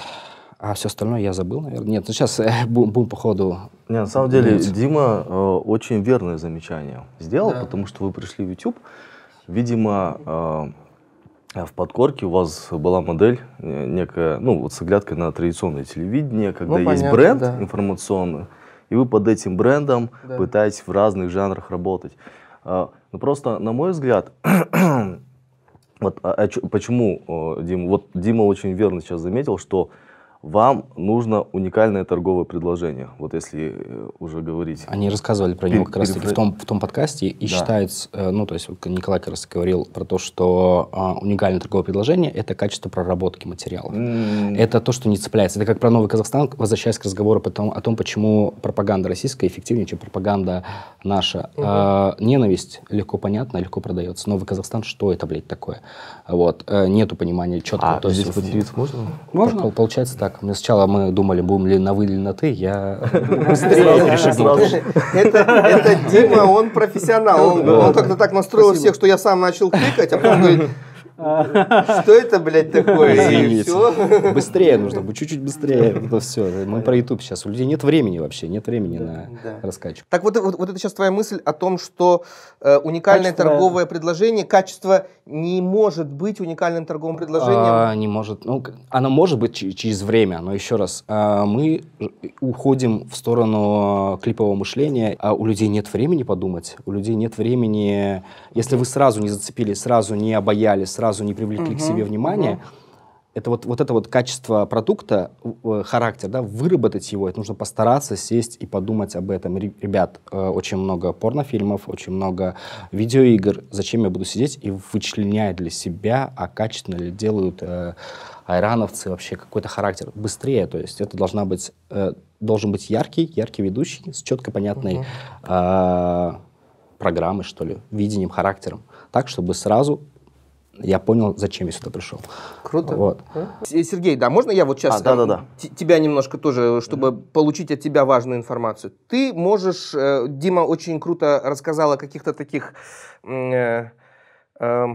А все остальное я забыл, наверное. Нет, ну сейчас бум, бум по ходу. Не, на самом деле, Нет. Дима э, очень верное замечание сделал, да. потому что вы пришли в YouTube. Видимо, а в подкорке у вас была модель э, некая, ну вот с оглядкой на традиционное телевидение, когда ну, понятно, есть бренд да. информационный, и вы под этим брендом да. пытаетесь в разных жанрах работать. А, ну просто, на мой взгляд, вот а, а, почему, Дима, вот Дима очень верно сейчас заметил, что вам нужно уникальное торговое предложение. Вот если э, уже говорить. Они рассказывали про него как раз таки в том, в том подкасте. И да. считается, э, ну, то есть Николай как раз говорил про то, что а, уникальное торговое предложение – это качество проработки материала. Mm. Это то, что не цепляется. Это как про Новый Казахстан, возвращаясь к разговору потом, о том, почему пропаганда российская эффективнее, чем пропаганда наша. Mm-hmm. А, ненависть легко понятна, легко продается. Новый Казахстан – что это, блядь, такое? Вот. Э, нету понимания четкого. А то здесь поделиться можно? Можно. Пол, получается так. Мы сначала мы думали, будем ли на вы или на ты. Я Это Дима, он профессионал. Он как-то так настроил всех, что я сам начал кликать, а потом говорит, что это, блядь, такое? Быстрее нужно быть, чуть-чуть быстрее. Это все. Мы про YouTube сейчас. У людей нет времени вообще, нет времени на раскачку. Так вот, вот, это сейчас твоя мысль о том, что э, уникальное торговое предложение, качество не может быть уникальным торговым предложением. А, не может. Ну, оно может быть через время, но еще раз, а, мы э, уходим в сторону э, клипового мышления, а у людей нет времени подумать, у людей нет времени, если вы сразу не зацепили, сразу не обаяли, сразу сразу не привлекли угу, к себе внимание. Угу. Это вот, вот это вот качество продукта, э, характер, да, выработать его, это нужно постараться сесть и подумать об этом. Ребят, э, очень много порнофильмов, очень много видеоигр. Зачем я буду сидеть и вычленять для себя, а качественно ли делают э, айрановцы вообще какой-то характер быстрее. То есть это должна быть, э, должен быть яркий, яркий ведущий с четко понятной угу. э, программой, что ли, видением, характером. Так, чтобы сразу я понял, зачем я сюда пришел. Круто. Вот. Э, Сергей, да, можно я вот сейчас а, да, да, да. тебя немножко тоже, чтобы mm-hmm. получить от тебя важную информацию? Ты можешь, э, Дима очень круто рассказал о каких-то таких, э, э,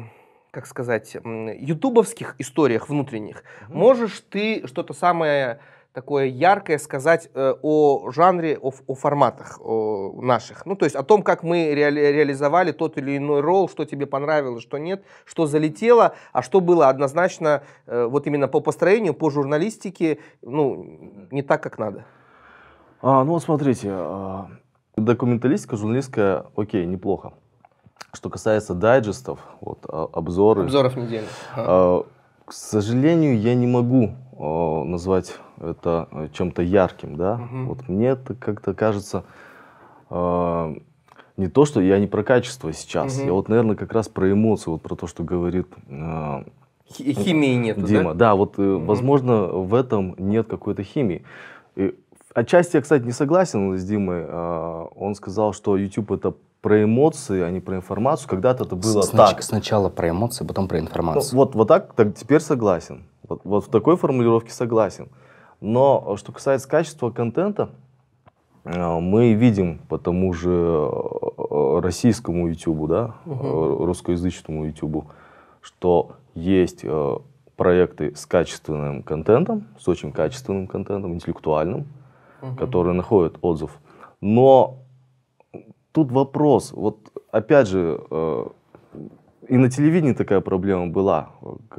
как сказать, ютубовских историях внутренних. Mm-hmm. Можешь ты что-то самое такое яркое сказать э, о жанре, о, о форматах наших. Ну, то есть о том, как мы реали реализовали тот или иной ролл, что тебе понравилось, что нет, что залетело, а что было однозначно э, вот именно по построению, по журналистике, ну, не так, как надо. А, ну, вот смотрите, э, документалистика журналистская, окей, неплохо. Что касается дайджестов, вот, а, обзоры. Обзоров недели. Ага. А, к сожалению, я не могу э, назвать это э, чем-то ярким, да. Угу. Вот мне это как-то кажется э, не то, что я не про качество сейчас, угу. я вот, наверное, как раз про эмоции, вот про то, что говорит э, Химии нет, Дима. Да, да вот, угу. возможно, в этом нет какой-то химии. И Отчасти я, кстати, не согласен с Димой. А, он сказал, что YouTube это про эмоции, а не про информацию. Когда-то это было Снач- так. Сначала про эмоции, потом про информацию. Ну, вот, вот так, так теперь согласен. Вот, вот в такой формулировке согласен. Но а, что касается качества контента, а, мы видим по тому же российскому YouTube, да, угу. русскоязычному YouTube, что есть проекты с качественным контентом, с очень качественным контентом, интеллектуальным, угу. которые находят отзыв. Но тут вопрос, вот опять же, э, и на телевидении такая проблема была.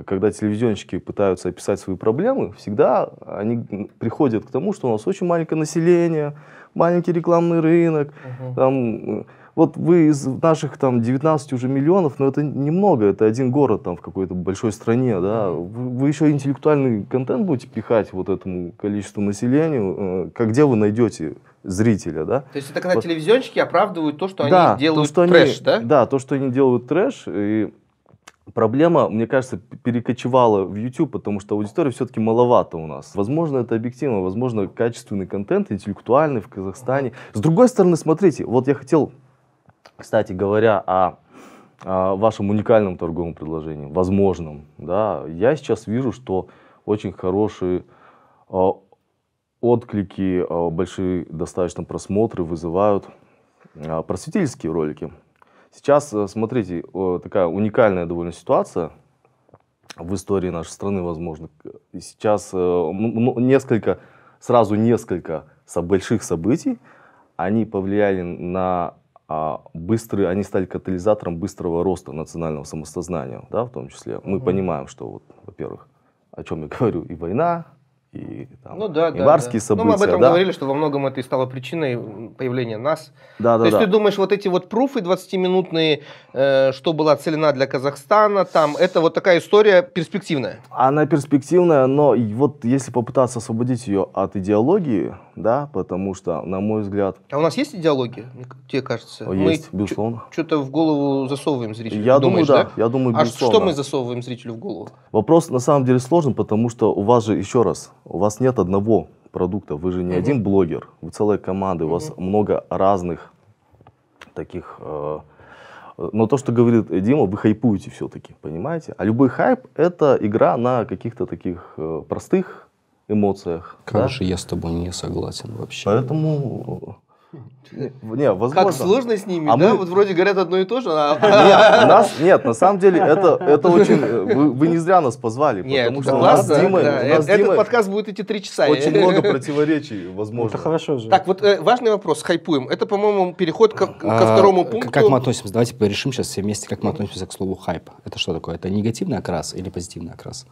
Когда телевизионщики пытаются описать свои проблемы, всегда они приходят к тому, что у нас очень маленькое население, маленький рекламный рынок, угу. там э, вот вы из наших там 19 уже миллионов, но это немного, это один город там в какой-то большой стране, да, вы, вы еще интеллектуальный контент будете пихать вот этому количеству населению, э, как где вы найдете зрителя, да? То есть это когда вот. телевизионщики оправдывают то, что да, они делают то, что трэш, они, да? Да, то, что они делают трэш, и Проблема, мне кажется, перекочевала в YouTube, потому что аудитория все-таки маловато у нас. Возможно, это объективно, возможно, качественный контент, интеллектуальный в Казахстане. С другой стороны, смотрите, вот я хотел кстати говоря, о, о вашем уникальном торговом предложении, возможном, да, я сейчас вижу, что очень хорошие отклики, большие достаточно просмотры вызывают а, просветительские ролики. Сейчас, э, смотрите, такая уникальная довольно ситуация в истории нашей страны, возможно. Сейчас э, ну, несколько, сразу несколько больших событий, они повлияли на а, быстрые, они стали катализатором быстрого роста национального самосознания, да, в том числе. Мы mm-hmm. понимаем, что, вот, во-первых, о чем я говорю, и война, и там, ну, да, январские да, да. события. Ну, мы об этом да? говорили, что во многом это и стало причиной появления нас. Да, да, То есть да. ты думаешь, вот эти вот пруфы 20-минутные, э, что была целена для Казахстана, там, это вот такая история перспективная? Она перспективная, но вот если попытаться освободить ее от идеологии, да, потому что, на мой взгляд... А у нас есть идеология, тебе кажется? Есть, мы безусловно. Что-то в голову засовываем зрителю. Я думаю, да, да, я думаю, безусловно. А что мы засовываем зрителю в голову? Вопрос, на самом деле, сложен, потому что у вас же, еще раз, у вас нет одного продукта, вы же не mm один блогер, вы целая команда, mm-hmm. у вас много разных таких... Э, но то, что говорит Дима, вы хайпуете все-таки, понимаете? А любой хайп — это игра на каких-то таких э, простых эмоциях. Как да? я с тобой не согласен вообще. Поэтому не, не, возможно. Как сложно с ними, а да? Мы... Вот вроде говорят одно и то же. А... Нет, нас, нет, на самом деле это, это очень... Э, вы, вы не зря нас позвали, нет, потому что классно, у нас Дима... Да. У нас э, Этот Дима подкаст будет идти три часа. Очень много противоречий, возможно. Это хорошо же. Так, вот э, важный вопрос, хайпуем. Это, по-моему, переход ко, а, второму пункту. Как мы относимся? Давайте порешим сейчас все вместе, как мы относимся к слову хайп. Это что такое? Это негативный окрас или позитивный окрас?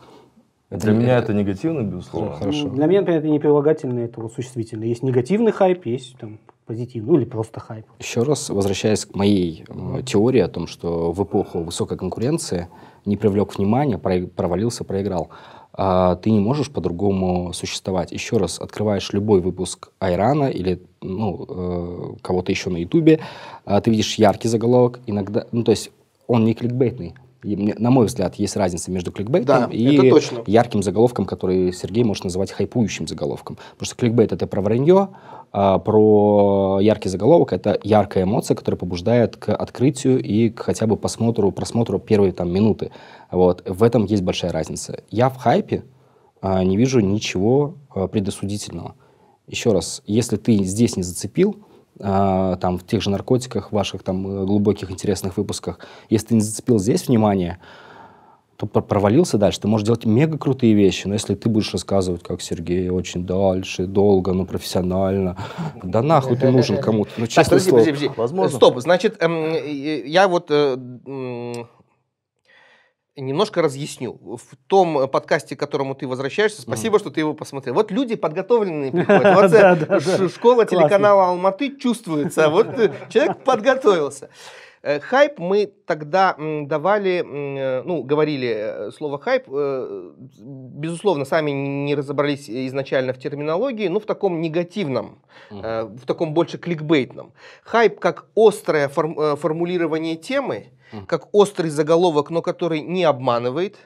Для, для меня это негативно, безусловно. Хорошо. Для меня, например, это не прилагательное, это вот существительное. Есть негативный хайп, есть там позитив, ну или просто хайп. Еще раз возвращаясь к моей э, теории о том, что в эпоху высокой конкуренции не привлек внимания, про, провалился, проиграл, э, ты не можешь по-другому существовать. Еще раз, открываешь любой выпуск Айрана или ну, э, кого-то еще на Ютубе, э, ты видишь яркий заголовок, иногда, ну то есть он не кликбейтный, и мне, на мой взгляд, есть разница между кликбейтом да, и ярким заголовком, который Сергей может называть хайпующим заголовком. Потому что кликбейт — это про вранье, а про яркий заголовок — это яркая эмоция, которая побуждает к открытию и к хотя бы посмотру, просмотру первой там, минуты. Вот. В этом есть большая разница. Я в хайпе а, не вижу ничего а, предосудительного. Еще раз, если ты здесь не зацепил, а, там, в тех же наркотиках, ваших там э, глубоких интересных выпусках, если ты не зацепил здесь внимание, то провалился дальше. Ты можешь делать мега крутые вещи, но если ты будешь рассказывать, как Сергей очень дальше, долго, но профессионально, да нахуй ты нужен кому-то. Ну, честное Возможно. Стоп, значит, эм, я вот э, немножко разъясню. В том подкасте, к которому ты возвращаешься, спасибо, mm. что ты его посмотрел. Вот люди подготовленные приходят. Вот э, школа телеканала Алматы чувствуется. Вот э, человек подготовился. Э, хайп мы тогда давали, э, ну, говорили э, слово хайп, безусловно, сами не разобрались изначально в терминологии, но в таком негативном, угу. в таком больше кликбейтном. Хайп как острое фор формулирование темы, угу. как острый заголовок, но который не обманывает.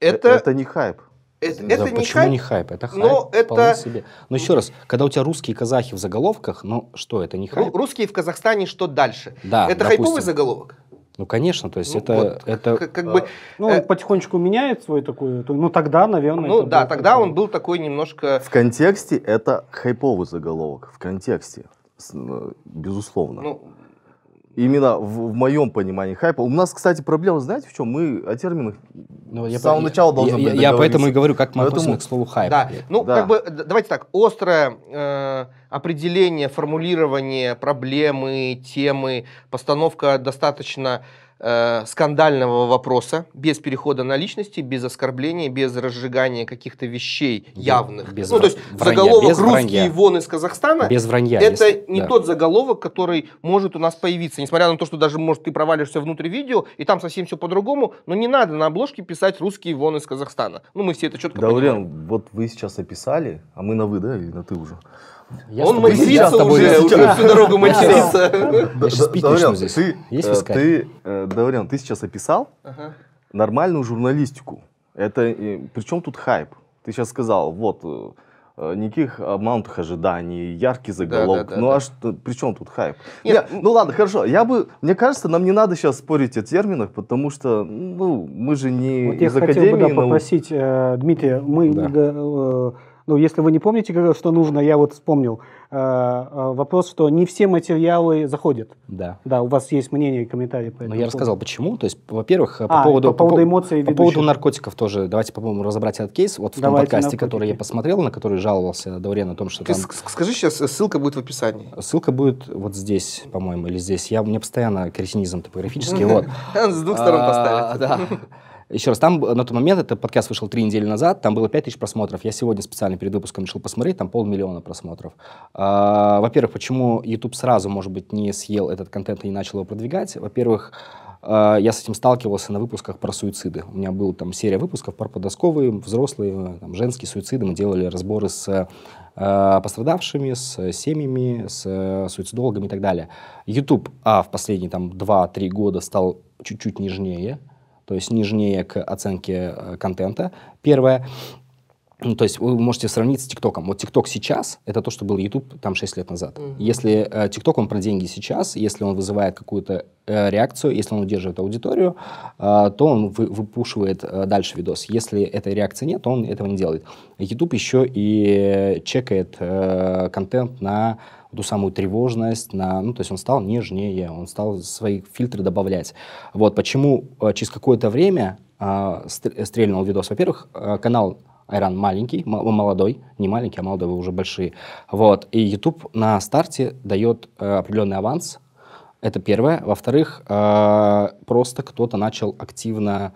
Это, это не хайп. Это, да, это почему не хайп? не хайп? Это хайп но это... себе. Но еще раз, когда у тебя русские казахи в заголовках, ну что, это не хайп? Русские в Казахстане что дальше? Да, это допустим. хайповый заголовок? Ну, конечно, то есть ну, это... Вот, это как, как бы, ну, он э, потихонечку меняет свой такой... Ну, тогда, наверное... Ну, да, тогда такой. он был такой немножко... В контексте это хайповый заголовок, в контексте, ну, безусловно. Ну, Именно в, в моем понимании хайпа. У нас, кстати, проблема, знаете, в чем? Мы о терминах ну, я самого я, начала должны я, были Я поэтому и говорю, как мы поэтому... относимся к слову хайп. Да. Ну, да. как бы, давайте так, острое э, определение, формулирование проблемы, темы, постановка достаточно скандального вопроса, без перехода на личности, без оскорблений, без разжигания каких-то вещей явных. Без ну, то есть вранья, заголовок без «Русские вранья. вон из Казахстана» без вранья, это если, не да. тот заголовок, который может у нас появиться. Несмотря на то, что даже, может, ты провалишься внутрь видео, и там совсем все по-другому, но не надо на обложке писать «Русские вон из Казахстана». Ну, мы все это четко да, понимаем. Лен, вот вы сейчас описали, а мы на «вы», да, или на «ты» уже? Я Он матерится уже, уже всю дорогу матерится. Я сейчас пить начну здесь. Ты Даурен, ты сейчас описал ага. нормальную журналистику. Это, причем тут хайп? Ты сейчас сказал, вот, э, э, никаких обманутых ожиданий, яркий заголовок. Да, да, да, ну да. а что, при чем тут хайп? Нет. Я, ну ладно, хорошо. Я бы, мне кажется, нам не надо сейчас спорить о терминах, потому что ну, мы же не вот из я академии. Я хотел бы да, попросить э, Дмитрия, мы да. э, ну, если вы не помните, что нужно, я вот вспомнил э, э, вопрос, что не все материалы заходят. Да. Да, у вас есть мнение и комментарии по ну, этому. Но я рассказал, почему. То есть, во-первых, э, по а, поводу... По поводу эмоций По, поводу наркотиков тоже. Давайте попробуем разобрать этот кейс. Вот в Давайте том подкасте, наркотики. который я посмотрел, на который жаловался Даурен о том, что Ты там... Скажи сейчас, э, ссылка будет в описании. Ссылка будет вот здесь, по-моему, или здесь. Я, мне постоянно кретинизм топографический. Вот. С двух сторон а, поставили. Еще раз, там э, на тот момент, это подкаст вышел три недели назад, там было 5000 просмотров. Я сегодня специально перед выпуском решил посмотреть, там полмиллиона просмотров. А, во-первых, почему YouTube сразу, может быть, не съел этот контент и не начал его продвигать? Во-первых, а, я с этим сталкивался на выпусках про суициды. У меня был там серия выпусков про подростковые, взрослые, там, женские суициды. Мы делали разборы с э, пострадавшими, с семьями, с э, суицидологами и так далее. YouTube а, в последние там 2-3 года стал чуть-чуть нежнее то есть нежнее к оценке э, контента. Первое. Ну, то есть вы можете сравнить с ТикТоком. Вот ТикТок сейчас — это то, что был YouTube там 6 лет назад. Mm-hmm. Если э, ТикТок, э, он про деньги сейчас, если он вызывает какую-то э, реакцию, если он удерживает аудиторию, э, то он вы, выпушивает э, дальше видос. Если этой реакции нет, то он этого не делает. YouTube еще и э, чекает э, контент на ту самую тревожность, на, ну, то есть он стал нежнее, он стал свои фильтры добавлять. Вот почему э, через какое-то время э, стрельнул видос. Во-первых, э, канал Айран маленький, молодой, не маленький, а молодой, вы уже большие. Вот. И YouTube на старте дает э, определенный аванс. Это первое. Во-вторых, э, просто кто-то начал активно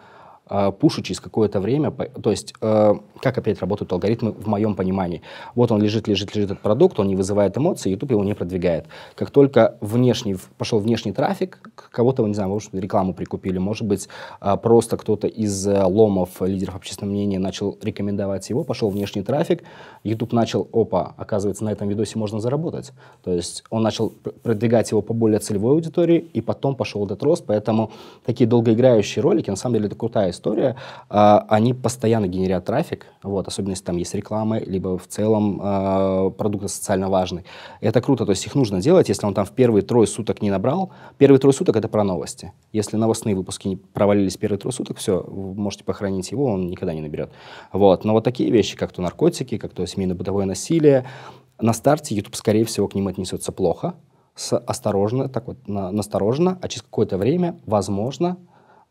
а, пушу через какое-то время. То есть, э, как опять работают алгоритмы в моем понимании. Вот он лежит, лежит, лежит этот продукт, он не вызывает эмоций, YouTube его не продвигает. Как только внешний, пошел внешний трафик, кого-то, не знаю, может, рекламу прикупили, может быть, а, просто кто-то из э, ломов, лидеров общественного мнения начал рекомендовать его, пошел внешний трафик, YouTube начал, опа, оказывается, на этом видосе можно заработать. То есть он начал продвигать его по более целевой аудитории, и потом пошел этот рост, поэтому такие долгоиграющие ролики, на самом деле, это крутая история. А, они постоянно генерят трафик, вот, особенно если там есть рекламы, либо в целом а, продукт социально важный. Это круто, то есть их нужно делать, если он там в первые трое суток не набрал. Первые трое суток — это про новости. Если новостные выпуски не провалились первые трое суток, все, вы можете похоронить его, он никогда не наберет. Вот. Но вот такие вещи, как то наркотики, как то семейно-бытовое насилие, на старте YouTube, скорее всего, к ним отнесется плохо, с, осторожно, так вот, на, настороженно, а через какое-то время, возможно,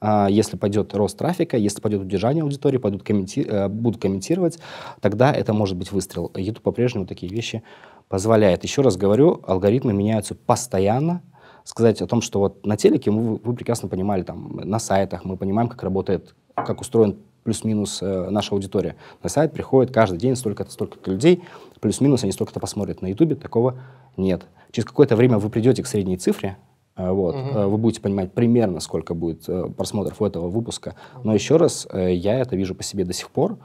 а, если пойдет рост трафика, если пойдет удержание аудитории, пойдут комменти... Э, будут комментировать, тогда это может быть выстрел. YouTube по-прежнему такие вещи позволяет. Еще раз говорю, алгоритмы меняются постоянно, сказать о том, что вот на телеке мы, вы прекрасно понимали, там, на сайтах мы понимаем, как работает, как устроен плюс-минус э, наша аудитория. На сайт приходит каждый день столько-то, столько-то людей, плюс-минус они столько-то посмотрят. На ютубе такого нет. Через какое-то время вы придете к средней цифре, Э, вот. Угу. Вы будете понимать примерно, сколько будет э, просмотров у этого выпуска. Но еще раз, я это вижу по себе до сих пор.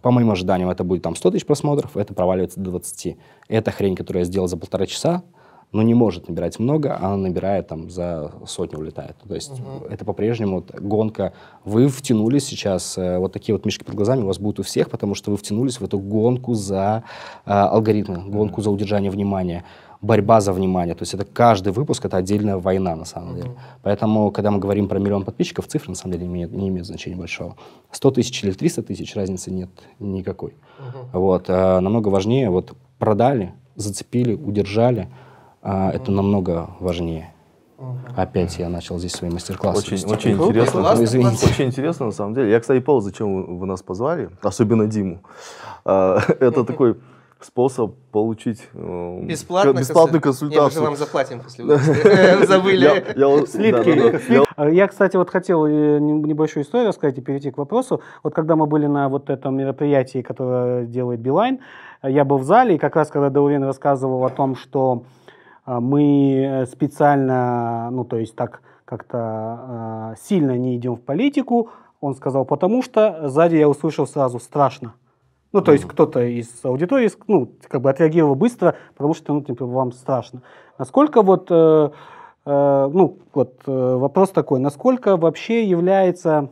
По моим ожиданиям, это будет там 100 тысяч просмотров, это проваливается до 20. Эта хрень, которую я сделал за полтора часа, но ну, не может набирать много, она набирает там за сотню улетает. То есть угу. это по-прежнему вот, гонка. Вы втянулись сейчас, э, вот такие вот мишки под глазами у вас будут у всех, потому что вы втянулись в эту гонку за э, алгоритмы, гонку угу. за удержание внимания борьба за внимание. То есть это каждый выпуск, это отдельная война, на самом деле. Mm-hmm. Поэтому, когда мы говорим про миллион подписчиков, цифры, на самом деле, не имеют, не имеют значения большого. 100 тысяч или 300 тысяч, разницы нет никакой. Mm-hmm. Вот. А, намного важнее, вот продали, зацепили, удержали, а, mm-hmm. это намного важнее. Опять я начал здесь свои мастер-классы. Очень, очень интересно. Классно, извините. Очень интересно, на самом деле. Я, кстати, понял, зачем вы нас позвали, особенно Диму. А, это такой способ получить э, бесплатно бесплатную консуль... консультацию. Нет, мы же вам заплатим после Забыли. Слитки. Я, кстати, вот хотел э, небольшую историю рассказать и перейти к вопросу. Вот когда мы были на вот этом мероприятии, которое делает Билайн, я был в зале, и как раз когда Даурин рассказывал о том, что а, мы э, специально, ну то есть так как-то а, сильно не идем в политику, он сказал, потому что сзади я услышал сразу страшно. Ну, то есть кто-то из аудитории, ну, как бы отреагировал быстро, потому что, ну, типа, вам страшно. Насколько вот, э, э, ну, вот э, вопрос такой, насколько вообще является,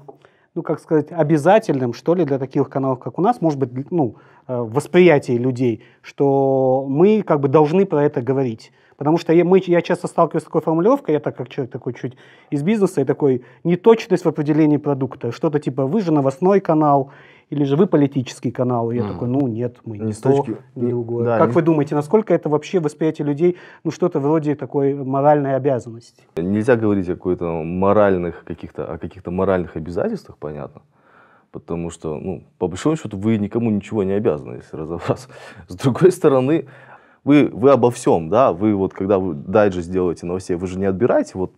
ну, как сказать, обязательным, что ли, для таких каналов, как у нас, может быть, ну, э, восприятие людей, что мы как бы должны про это говорить. Потому что я, мы, я часто сталкиваюсь с такой формулировкой, я так как человек такой чуть из бизнеса, и такой неточность в определении продукта. Что-то типа «вы же новостной канал», или же вы политический канал? И я mm. такой, ну нет, мы не, то, точки... не другое. Да, как не... вы думаете, насколько это вообще восприятие людей, ну что-то вроде такой моральной обязанности? Нельзя говорить о какой-то моральных каких-то, о каких-то моральных обязательствах, понятно. Потому что, ну, по большому счету, вы никому ничего не обязаны, если разобраться. С другой стороны, вы, вы обо всем, да, вы вот когда вы дайджест делаете новостей, вы же не отбираете вот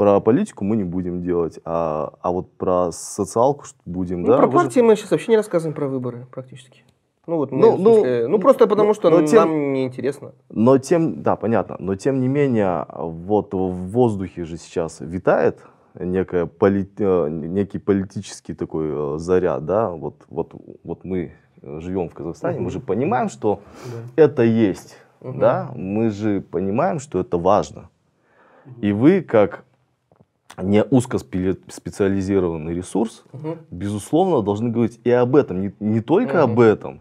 про политику мы не будем делать, а, а вот про социалку что будем, ну, да? Про партии же... мы сейчас вообще не рассказываем про выборы практически. Ну вот, мы, ну, ну, ну, смысле, ну просто потому ну, что но нам тем, не интересно. Но тем, да, понятно. Но тем не менее, вот в воздухе же сейчас витает некая полит, э, некий политический такой э, заряд, да? Вот, вот, вот мы живем в Казахстане, угу. мы же понимаем, что да. это есть, угу. да? Мы же понимаем, что это важно. И вы как не узкоспециализированный ресурс, угу. безусловно, должны говорить и об этом, не, не только угу. об этом,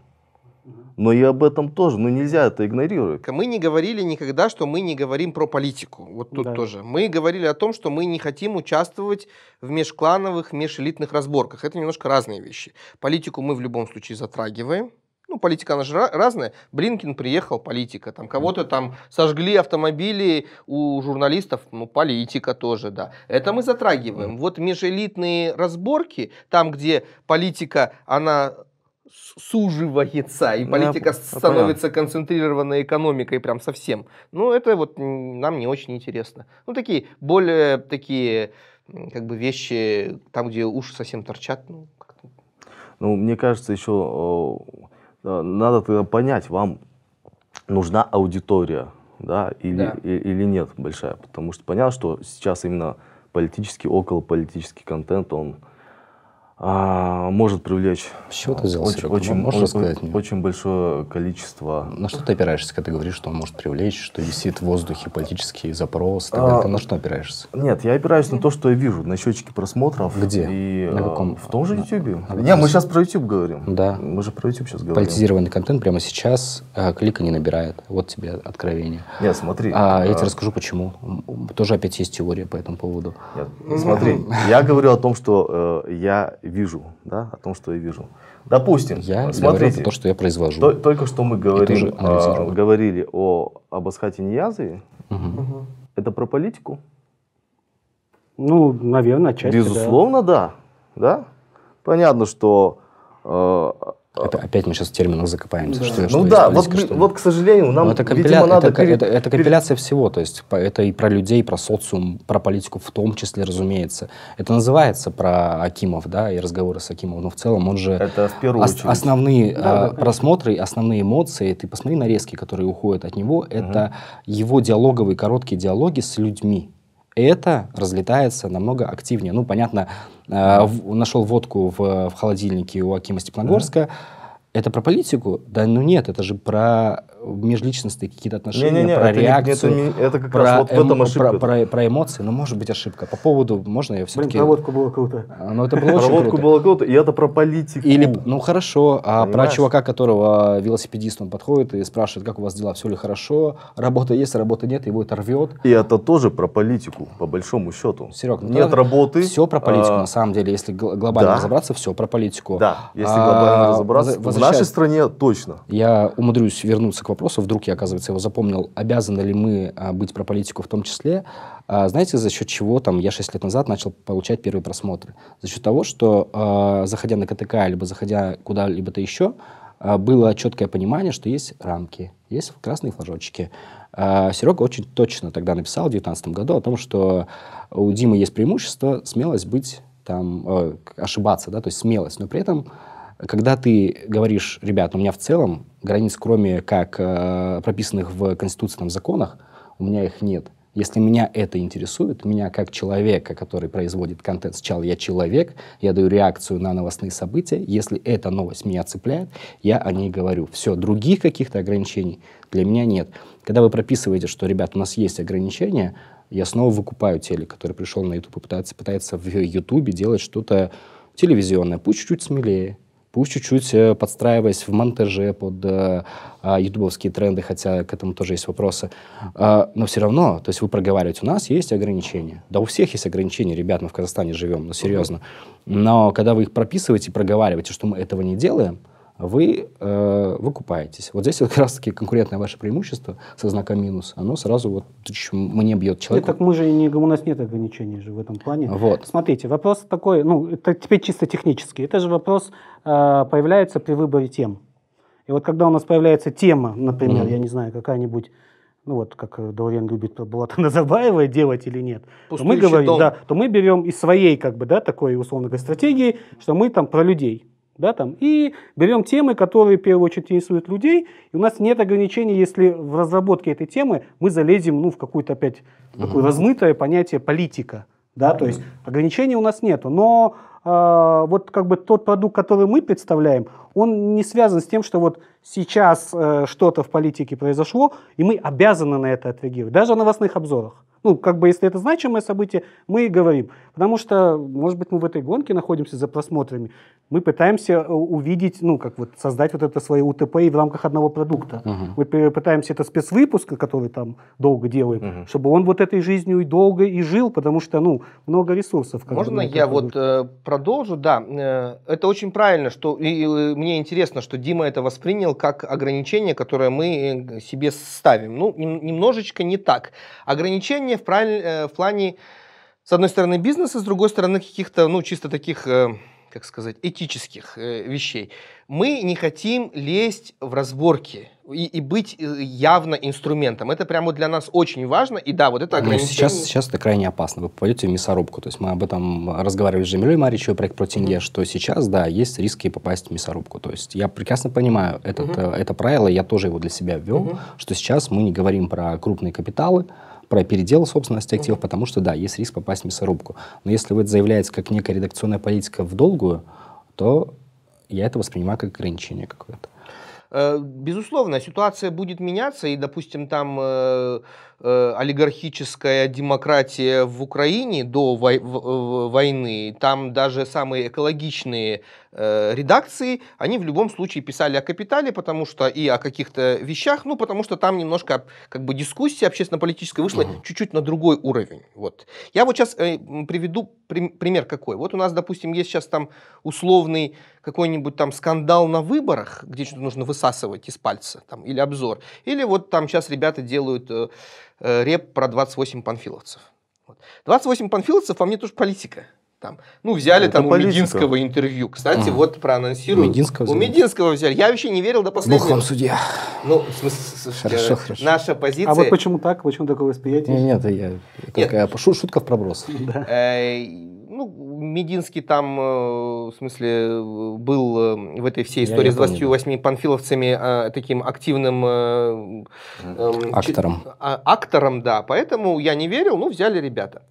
но и об этом тоже. но ну, нельзя это игнорировать. Мы не говорили никогда, что мы не говорим про политику. Вот тут да. тоже. Мы говорили о том, что мы не хотим участвовать в межклановых, межэлитных разборках. Это немножко разные вещи. Политику мы в любом случае затрагиваем ну, политика, она же разная. Блинкин приехал, политика. Там кого-то там сожгли автомобили у журналистов, ну, политика тоже, да. Это мы затрагиваем. Вот межэлитные разборки, там, где политика, она суживается, и политика Я становится понял. концентрированной экономикой прям совсем. Ну, это вот нам не очень интересно. Ну, такие, более такие, как бы, вещи, там, где уши совсем торчат, ну, ну, мне кажется, еще Э, надо понять, вам нужна аудитория, да, или, да. И, или нет большая. Потому что понятно, что сейчас именно политический, околополитический контент, он а, может привлечь Чего ты а, взял очень, очень, Можешь рассказать мне? очень большое количество. На что ты опираешься, когда ты говоришь, что он может привлечь, что висит в воздухе политический запрос? А, на что опираешься? Нет, я опираюсь на то, что я вижу, на счетчике просмотров. Где? И, на а, каком? В том же YouTube. На, нет, мы сейчас про YouTube говорим. Да. Мы же про YouTube сейчас говорим. Политизированный контент прямо сейчас а, клика не набирает. Вот тебе откровение. Нет, смотри. А, а... Я тебе расскажу, почему. Тоже опять есть теория по этому поводу. Нет, смотри, я говорю о том, что э, я вижу, да, о том, что я вижу. Допустим, я смотрите, то, что я произвожу. только что мы говорим, а, говорили о об Асхате Ниязове. Угу. Угу. Это про политику? Ну, наверное, часть. Безусловно, да. да. Да? Понятно, что э, Опять мы сейчас в терминах закопаемся. Да. Что, ну что да, вот, что вот, к сожалению, нам, ну, это компиля... видимо, надо... Это, пере... это, это компиляция пере... всего, то есть это и про людей, про социум, про политику в том числе, разумеется. Это называется про Акимов, да, и разговоры с Акимовым, но в целом он же... Это в первую ос- очередь. Основные да, а, да, просмотры, основные эмоции, ты посмотри на резки, которые уходят от него, это угу. его диалоговые, короткие диалоги с людьми. Это разлетается намного активнее. Ну, понятно, Э, нашел водку в, в холодильнике у Акима Степногорска, это про политику? Да, ну нет, это же про межличностные какие-то отношения, не, не, не, про это реакцию, не, это, это как про, раз вот эм, в этом ошибка. Про, про, про эмоции, но ну, может быть ошибка. По поводу, можно я все-таки... Блин, про водку было круто. Но ну, это было очень круто. было круто, и это про политику. Или, ну хорошо, а про чувака, которого велосипедист, он подходит и спрашивает, как у вас дела, все ли хорошо, работа есть, работы нет, его это рвет. И это тоже про политику, по большому счету. Серег, ну, нет работы. Все про политику, а, на самом деле, если глобально разобраться, все про политику. Да, если глобально а, разобраться, разрешает... В нашей стране точно. Я умудрюсь вернуться к вопросу, вдруг я, оказывается, его запомнил. Обязаны ли мы а, быть про политику в том числе? А, знаете, за счет чего там я 6 лет назад начал получать первые просмотры? За счет того, что а, заходя на КТК, либо заходя куда-либо-то еще, было четкое понимание, что есть рамки, есть красные флажочки. Серега очень точно тогда написал в 2019 году о том, что у Димы есть преимущество смелость быть там, э, ошибаться, да, то есть смелость, но при этом когда ты говоришь, ребят, у меня в целом границ, кроме как э, прописанных в конституционных законах, у меня их нет. Если меня это интересует, меня как человека, который производит контент, сначала я человек, я даю реакцию на новостные события, если эта новость меня цепляет, я о ней говорю. Все, других каких-то ограничений для меня нет. Когда вы прописываете, что, ребят, у нас есть ограничения, я снова выкупаю телек, который пришел на YouTube и пытается, пытается в YouTube делать что-то телевизионное, пусть чуть-чуть смелее, пусть чуть-чуть э, подстраиваясь в монтаже под э, а, ютубовские тренды, хотя к этому тоже есть вопросы, а, но все равно, то есть вы проговариваете, у нас есть ограничения. Да у всех есть ограничения, ребят, мы в Казахстане живем, ну серьезно. Но когда вы их прописываете, проговариваете, что мы этого не делаем, вы э, выкупаетесь. Вот здесь вот как раз-таки конкурентное ваше преимущество со знаком минус, оно сразу вот мне бьет человек. Так мы же не, у нас нет ограничений же в этом плане. Вот. Смотрите, вопрос такой, ну, это теперь чисто технический. Это же вопрос э, появляется при выборе тем. И вот когда у нас появляется тема, например, mm-hmm. я не знаю, какая-нибудь ну вот как э, Даурен любит Булата Назарбаева делать или нет, то мы говорим, дом. да, то мы берем из своей как бы, да, такой условно говоря, стратегии, что мы там про людей да, там, и берем темы, которые в первую очередь интересуют людей, и у нас нет ограничений, если в разработке этой темы мы залезем ну, в какое-то опять угу. такое размытое понятие политика. Да, угу. то есть ограничений у нас нету, но э, вот как бы тот продукт, который мы представляем, он не связан с тем, что вот сейчас э, что-то в политике произошло, и мы обязаны на это отреагировать, даже в новостных обзорах. Ну, как бы, если это значимое событие, мы и говорим. Потому что, может быть, мы в этой гонке находимся за просмотрами. Мы пытаемся э, увидеть, ну, как вот создать вот это свое УТП и в рамках одного продукта. Угу. Мы пытаемся это спецвыпуск, который там долго делаем, угу. чтобы он вот этой жизнью и долго и жил, потому что, ну, много ресурсов. Можно я вот э, продолжу? Да, э, это очень правильно, что и, э, мне интересно, что Дима это воспринял как ограничение, которое мы э, себе ставим. Ну, немножечко не так. Ограничение в, прав... Э, в плане, с одной стороны, бизнеса, с другой стороны, каких-то, ну, чисто таких э, как сказать, этических э, вещей. Мы не хотим лезть в разборки и, и быть э, явно инструментом. Это прямо для нас очень важно. И да, вот это ну, ограничение... сейчас, сейчас это крайне опасно. Вы попадете в мясорубку. То есть мы об этом разговаривали с Жемилей Маричевой, проект про тенге, mm-hmm. что сейчас, да, есть риски попасть в мясорубку. То есть я прекрасно понимаю этот, mm-hmm. это правило, я тоже его для себя ввел, mm-hmm. что сейчас мы не говорим про крупные капиталы, про передел собственности активов, mm-hmm. потому что, да, есть риск попасть в мясорубку. Но если вы это заявляете как некая редакционная политика в долгую, то я это воспринимаю как ограничение какое-то. Э, безусловно, ситуация будет меняться, и, допустим, там э, Э, олигархическая демократия в Украине до вой- войны, там даже самые экологичные э, редакции, они в любом случае писали о капитале, потому что и о каких-то вещах, ну, потому что там немножко как бы дискуссия общественно-политическая вышла угу. чуть-чуть на другой уровень. Вот. Я вот сейчас э, приведу при- пример какой. Вот у нас, допустим, есть сейчас там условный какой-нибудь там скандал на выборах, где что-то нужно высасывать из пальца, там, или обзор. Или вот там сейчас ребята делают э, Э, реп про 28 панфиловцев. 28 панфиловцев, а мне тоже политика. Там, ну, взяли Это там политика. у Мединского интервью. Кстати, а. вот проанонсируют. Мединского взяли. у Мединского взяли. Я вообще не верил до последнего. Бог вам судья. Ну, в смысле, слушайте, хорошо, э, хорошо. наша позиция... А вот почему так? Почему такое восприятие? Нет, нет, я... Нет. Какая... Шутка в проброс. Да. Э, ну, Мединский там, э, в смысле, э, был э, в этой всей истории Я с 28 помню. панфиловцами таким активным... Эм, актором. А, актором, да. Поэтому я не верил, ну, взяли ребята.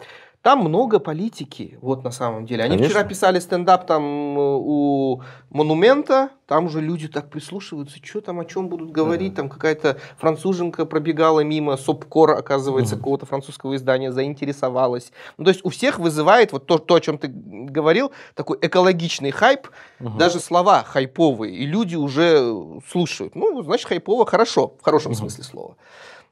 Там много политики, вот на самом деле. Они Конечно. вчера писали стендап там э, у монумента, там уже люди так прислушиваются, что там, о чем будут говорить, mm-hmm. там какая-то француженка пробегала мимо, Сопкор, оказывается, mm-hmm. какого-то французского издания заинтересовалась. Ну, то есть у всех вызывает вот то, то о чем ты говорил, такой экологичный хайп, mm-hmm. даже слова хайповые, и люди уже э, слушают. Ну, значит, хайпово хорошо, в хорошем mm-hmm. смысле слова.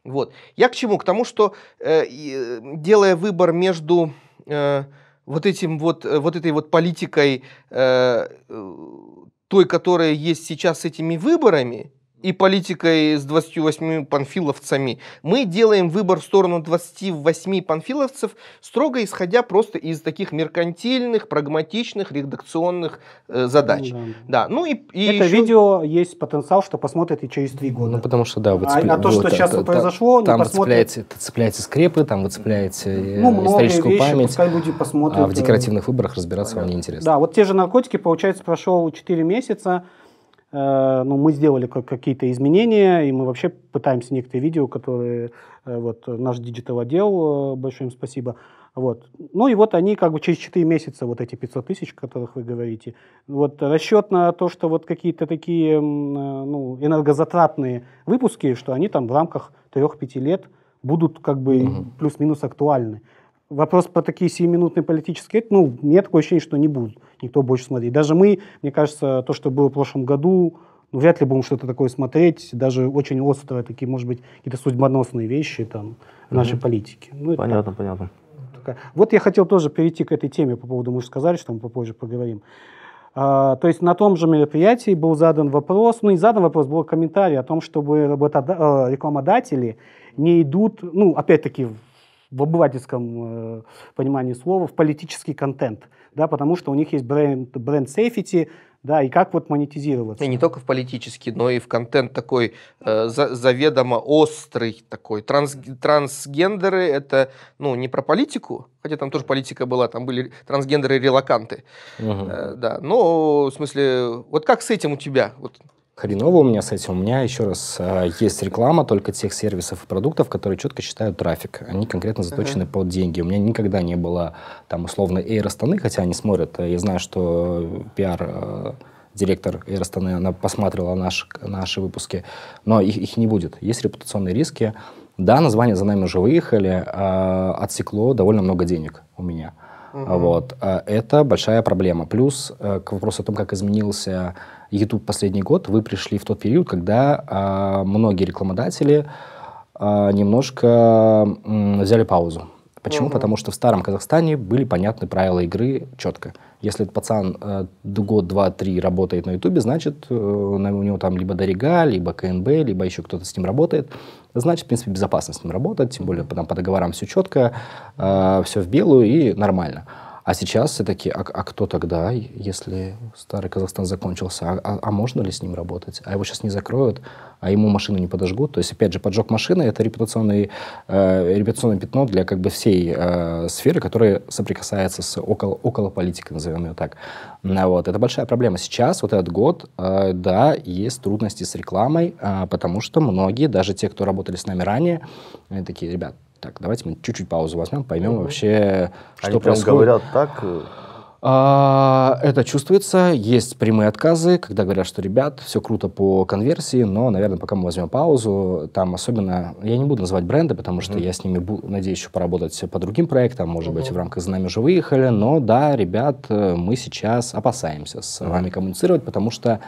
Вот. Я к чему? К тому, что э, э делая выбор между э, вот этим вот, э, вот этой вот политикой, э, э, той, которая есть сейчас с этими выборами, и политикой с 28 панфиловцами. Мы делаем выбор в сторону 28 панфиловцев, строго исходя просто из таких меркантильных, прагматичных, редакционных э, задач. Ну да. да. Ну и, и Это еще... видео есть потенциал, что посмотрят и через три года. Ну, потому что, да, вы а, а то, что вот, сейчас та, произошло, там не посмотрят. Вы скрепы, там выцепляется ну, э, историческую вещи, память. Пускай люди посмотрят. А в э, декоративных выборах разбираться Понятно. вам неинтересно. Да, вот те же наркотики, получается, прошел 4 месяца, Э, ну, мы сделали какие-то изменения, и мы вообще пытаемся некоторые видео, которые э, вот наш диджитал отдел, э, большое им спасибо, вот. Ну и вот они как бы через 4 месяца, вот эти 500 тысяч, о которых вы говорите, вот расчет на то, что вот какие-то такие ну, энергозатратные выпуски, что они там в рамках 3-5 лет будут как бы угу. плюс-минус актуальны вопрос про такие сиюминутные политические, ну, нет такое ощущение, что не будут никто больше смотреть. Даже мы, мне кажется, то, что было в прошлом году, ну, вряд ли будем что-то такое смотреть, даже очень острые такие, может быть, какие-то судьбоносные вещи там в нашей mm-hmm. политике. Ну, понятно, это, понятно. Вот я хотел тоже перейти к этой теме по поводу, мы же сказали, что мы попозже поговорим. А, то есть на том же мероприятии был задан вопрос, ну не задан вопрос, был комментарий о том, чтобы работода- э, рекламодатели не идут, ну опять-таки в обывательском э, понимании слова, в политический контент, да, потому что у них есть бренд, бренд safety, да, и как вот монетизироваться. И не только в политический, но и в контент такой э, за, заведомо острый такой. Транс, трансгендеры это, ну, не про политику, хотя там тоже политика была, там были трансгендеры-релаканты, угу. э, да, но в смысле, вот как с этим у тебя, вот хреново у меня с этим. У меня, еще раз, э, есть реклама только тех сервисов и продуктов, которые четко считают трафик. Они конкретно заточены uh-huh. под деньги. У меня никогда не было, там, условно, Air Astana, хотя они смотрят. Э, я знаю, что пиар э, директор Air Astana она посмотрела наш, наши выпуски, но их, их не будет. Есть репутационные риски. Да, название за нами уже выехали, а отсекло довольно много денег у меня. Uh-huh. Вот. Это большая проблема. Плюс к вопросу о том, как изменился YouTube последний год, вы пришли в тот период, когда э, многие рекламодатели э, немножко э, взяли паузу. Почему? Угу. Потому что в старом Казахстане были понятны правила игры четко. Если пацан э, год, два, три работает на Ютубе, значит, э, у него там либо Дорига, либо КНБ, либо еще кто-то с ним работает. Значит, в принципе, безопасно с ним работать, тем более там, по договорам все четко, э, а, все в белую и нормально. А сейчас все такие, а, а кто тогда, если старый Казахстан закончился, а, а, а можно ли с ним работать? А его сейчас не закроют, а ему машину не подожгут. То есть, опять же, поджог машины — это репутационный, э, репутационное пятно для как бы всей э, сферы, которая соприкасается с около, около политикой, назовем ее так. Вот. Это большая проблема. Сейчас, вот этот год, э, да, есть трудности с рекламой, э, потому что многие, даже те, кто работали с нами ранее, они такие, ребят, так, давайте мы чуть-чуть паузу возьмем, поймем угу. вообще, что Они происходит. говорят так... Э. А, это чувствуется, есть прямые отказы, когда говорят, что, ребят, все круто по конверсии, но, наверное, пока мы возьмем паузу, там особенно, я не буду называть бренды, потому что mm-hmm. я с ними, буду, надеюсь, еще поработать по другим проектам, может mm-hmm. быть, в рамках «За нами же выехали», но да, ребят, э, мы сейчас опасаемся с mm-hmm. вами коммуницировать, потому что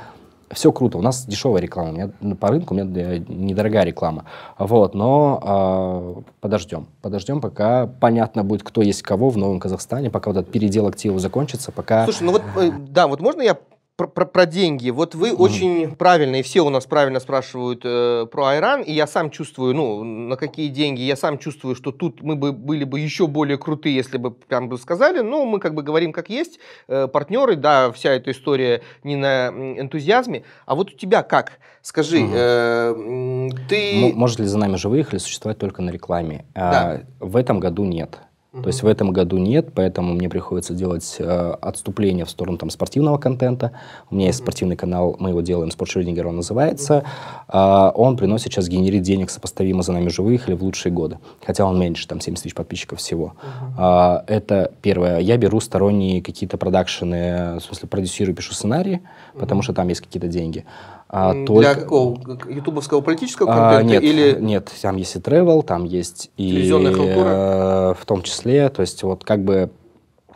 все круто. У нас дешевая реклама. У меня по рынку у меня э, недорогая реклама. Вот, но э, а, подождем. Подождем, пока понятно будет, кто есть кого в Новом Казахстане, пока вот этот передел активов закончится, пока... Слушай, ну вот, э, да, вот можно я про, про, про деньги. Вот вы mm. очень правильно, и все у нас правильно спрашивают э, про Айран, и я сам чувствую, ну, на какие деньги, я сам чувствую, что тут мы бы были бы еще более крутые, если бы прям бы сказали, но ну, мы как бы говорим как есть, э, партнеры, да, вся эта история не на энтузиазме. А вот у тебя как? Скажи, mm. э, ты... Может ли за нами же выехали существовать только на рекламе? А, да. А, в этом году нет. Угу. То есть в этом году нет, поэтому мне приходится делать э, отступление в сторону там, спортивного контента. У меня есть спортивный канал, мы его делаем, спортшредингер он называется. Э, он приносит сейчас, генерит денег сопоставимо за нами живых или в лучшие годы. Хотя он меньше, там 70 тысяч подписчиков всего. Э, это первое. Я беру сторонние какие-то продакшены, в смысле продюсирую, пишу сценарии, потому что там есть какие-то деньги. А, Для только... какого? Ютубовского политического а, контента? А, нет, или... нет, там есть и travel, там есть и... Телевизионная халтура? Э, в том числе, то есть вот как бы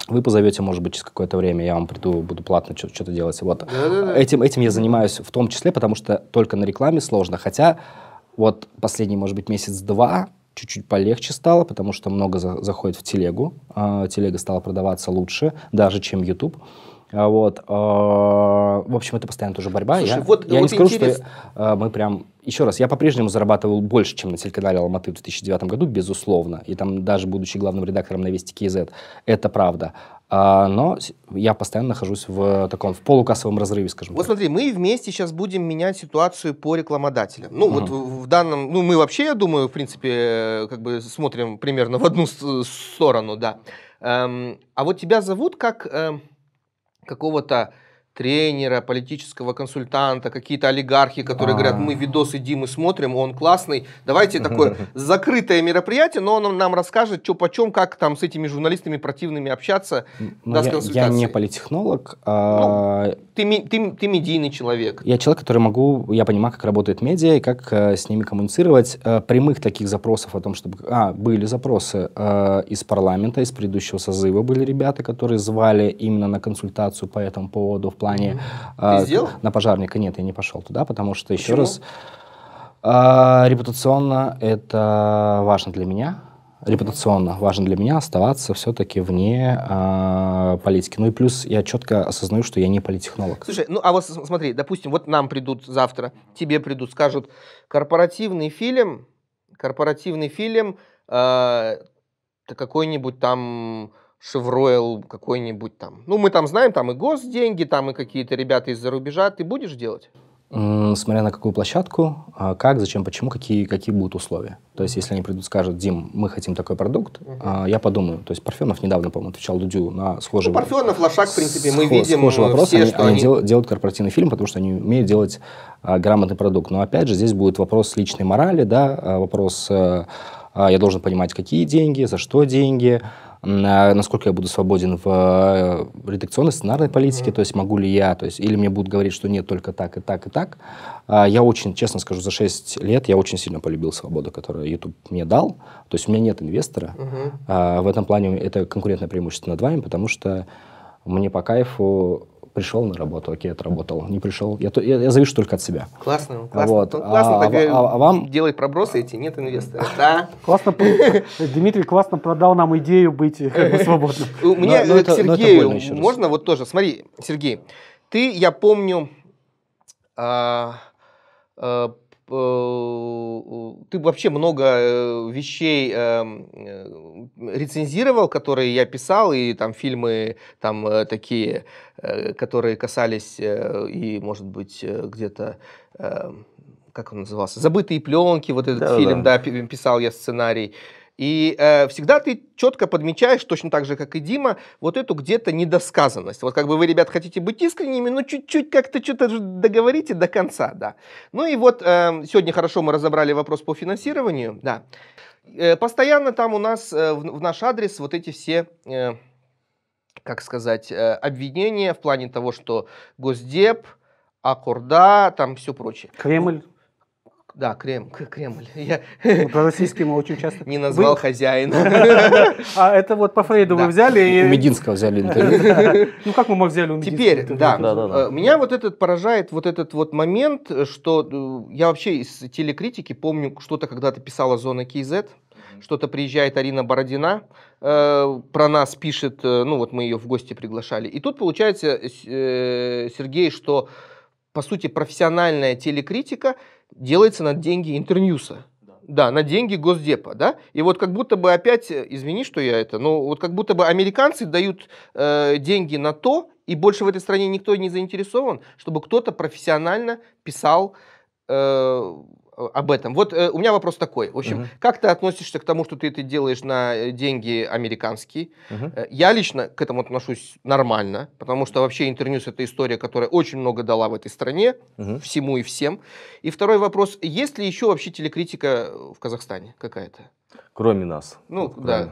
вы позовете, может быть, через какое-то время, я вам приду, буду платно что-то делать. Вот. Да-да-да. Этим, этим я занимаюсь в том числе, потому что только на рекламе сложно. Хотя вот последний, может быть, месяц-два чуть-чуть полегче стало, потому что много за, заходит в телегу. Э, телега стала продаваться лучше, даже чем YouTube. А вот. А, в общем, это постоянно тоже борьба. Слушай, я вот, я вот не скажу, интерес... что а, мы прям... Еще раз, я по-прежнему зарабатывал больше, чем на телеканале «Алматы» в 2009 году, безусловно. И там даже будучи главным редактором на «Вести КИЗ», это правда. Но я постоянно нахожусь в таком в полукассовом разрыве, скажем вот так. смотри, мы вместе сейчас будем менять ситуацию по рекламодателям. Ну, угу. вот в данном... Ну, мы вообще, я думаю, в принципе, э, как бы смотрим примерно в одну сторону, да. Эм, а вот тебя зовут как эм, какого-то тренера, политического консультанта, какие-то олигархи, которые говорят, а. мы видосы Димы смотрим, он классный. Давайте такое закрытое мероприятие, но он нам расскажет, что почем, как там с этими журналистами противными общаться, ну, даст консультации. Я не политехнолог. А ну, ты медийный человек. Я человек, который могу, я понимаю, как работает медиа и как э, с ними коммуницировать. Э, прямых таких запросов о том, чтобы... А, были запросы э, из парламента, из предыдущего созыва были ребята, которые звали именно на консультацию по этому поводу в плане... А, Ты сделал? На пожарника нет, я не пошел туда, потому что, еще раз, э, репутационно это важно для меня. Репутационно важно для меня оставаться все-таки вне э, политики. Ну и плюс я четко осознаю, что я не политехнолог. Слушай, ну а вот смотри, допустим, вот нам придут завтра, тебе придут, скажут, корпоративный фильм, корпоративный фильм, э, какой-нибудь там Шевройл какой-нибудь там. Ну, мы там знаем, там и госденьги, там и какие-то ребята из-за рубежа. Ты будешь делать? смотря на какую площадку, а как, зачем, почему, какие, какие будут условия. То есть, если они придут, скажут, Дим, мы хотим такой продукт, uh я подумаю. То есть, Парфенов недавно, по-моему, отвечал Дудю на схожий... Ну, Парфенов, Лошак, в принципе, мы схож, видим схожий э, вопрос. Все, они, что они, делают корпоративный фильм, потому что они умеют делать а, грамотный продукт. Но, опять же, здесь будет вопрос личной морали, да, а, вопрос... Э, а, я должен понимать, какие деньги, за что деньги, а насколько я буду свободен в э, редакционной, сценарной политике, mm-hmm. то есть могу ли я, то есть или мне будут говорить, что нет, только так и так и так. А, я очень, честно скажу, за 6 лет я очень сильно полюбил свободу, которую YouTube мне дал. То есть у меня нет инвестора. Mm-hmm. В этом плане это конкурентное преимущество над вами, потому что мне по кайфу пришел на работу, окей, отработал, не пришел. Я, я, я завишу только от себя. Классно, классно. Вот. Ну, классно а, так, а, а, а вам? Делать пробросы эти, нет инвесторов. Да. Классно, Дмитрий классно продал нам идею быть э, как бы свободным. Мне к Сергею можно вот тоже, смотри, Сергей, ты, я помню, а, а, э, ты вообще много э, вещей рецензировал, которые я писал, и там фильмы там такие Э, которые касались э, и, может быть, э, где-то как он назывался, «Забытые пленки», вот этот да, фильм, да. да, писал я сценарий. И э, всегда ты четко подмечаешь, точно так же, как и Дима, вот эту где-то недосказанность. Вот как бы вы, ребят, хотите быть искренними, но чуть-чуть как-то что-то договорите до конца, да. Ну и вот э, сегодня хорошо мы разобрали вопрос по финансированию, да. Э, постоянно там у нас э, в, в наш адрес вот эти все... Э, как сказать, э, обвинения в плане того, что Госдеп, Аккорда, там все прочее. Кремль. Да, Крем, Кремль. Я... Ну, про российский мы очень часто... Не назвал Вы... хозяина. А это вот по Фрейду вы взяли? и У Мединского взяли интервью. Ну как мы мог взяли у Теперь, да. Э, меня вот этот поражает, вот этот вот момент, э, что я вообще из телекритики помню, что-то когда-то писала «Зона КИЗ», что-то приезжает Арина Бородина, э, про нас пишет, э, ну вот мы ее в гости приглашали. И тут получается, э, э, Сергей, что по сути профессиональная телекритика делается на деньги интерньюса. Да. на деньги Госдепа, да? И вот как будто бы опять, э, извини, что я это, но вот как будто бы американцы дают э, деньги на то, и больше в этой стране никто не заинтересован, чтобы кто-то профессионально писал э, Э, об этом. Вот э, у меня вопрос такой. В общем, Uh -huh. как ты относишься к тому, что ты это делаешь на э, деньги американские? Uh -huh. Э, я лично к этому отношусь нормально, потому что вообще интерньюс это история, которая очень много дала в этой стране, Uh -huh. всему и всем. И второй вопрос. Есть ли еще вообще телекритика в Казахстане какая-то? Кроме нас. Ну, вот, да. Кроме...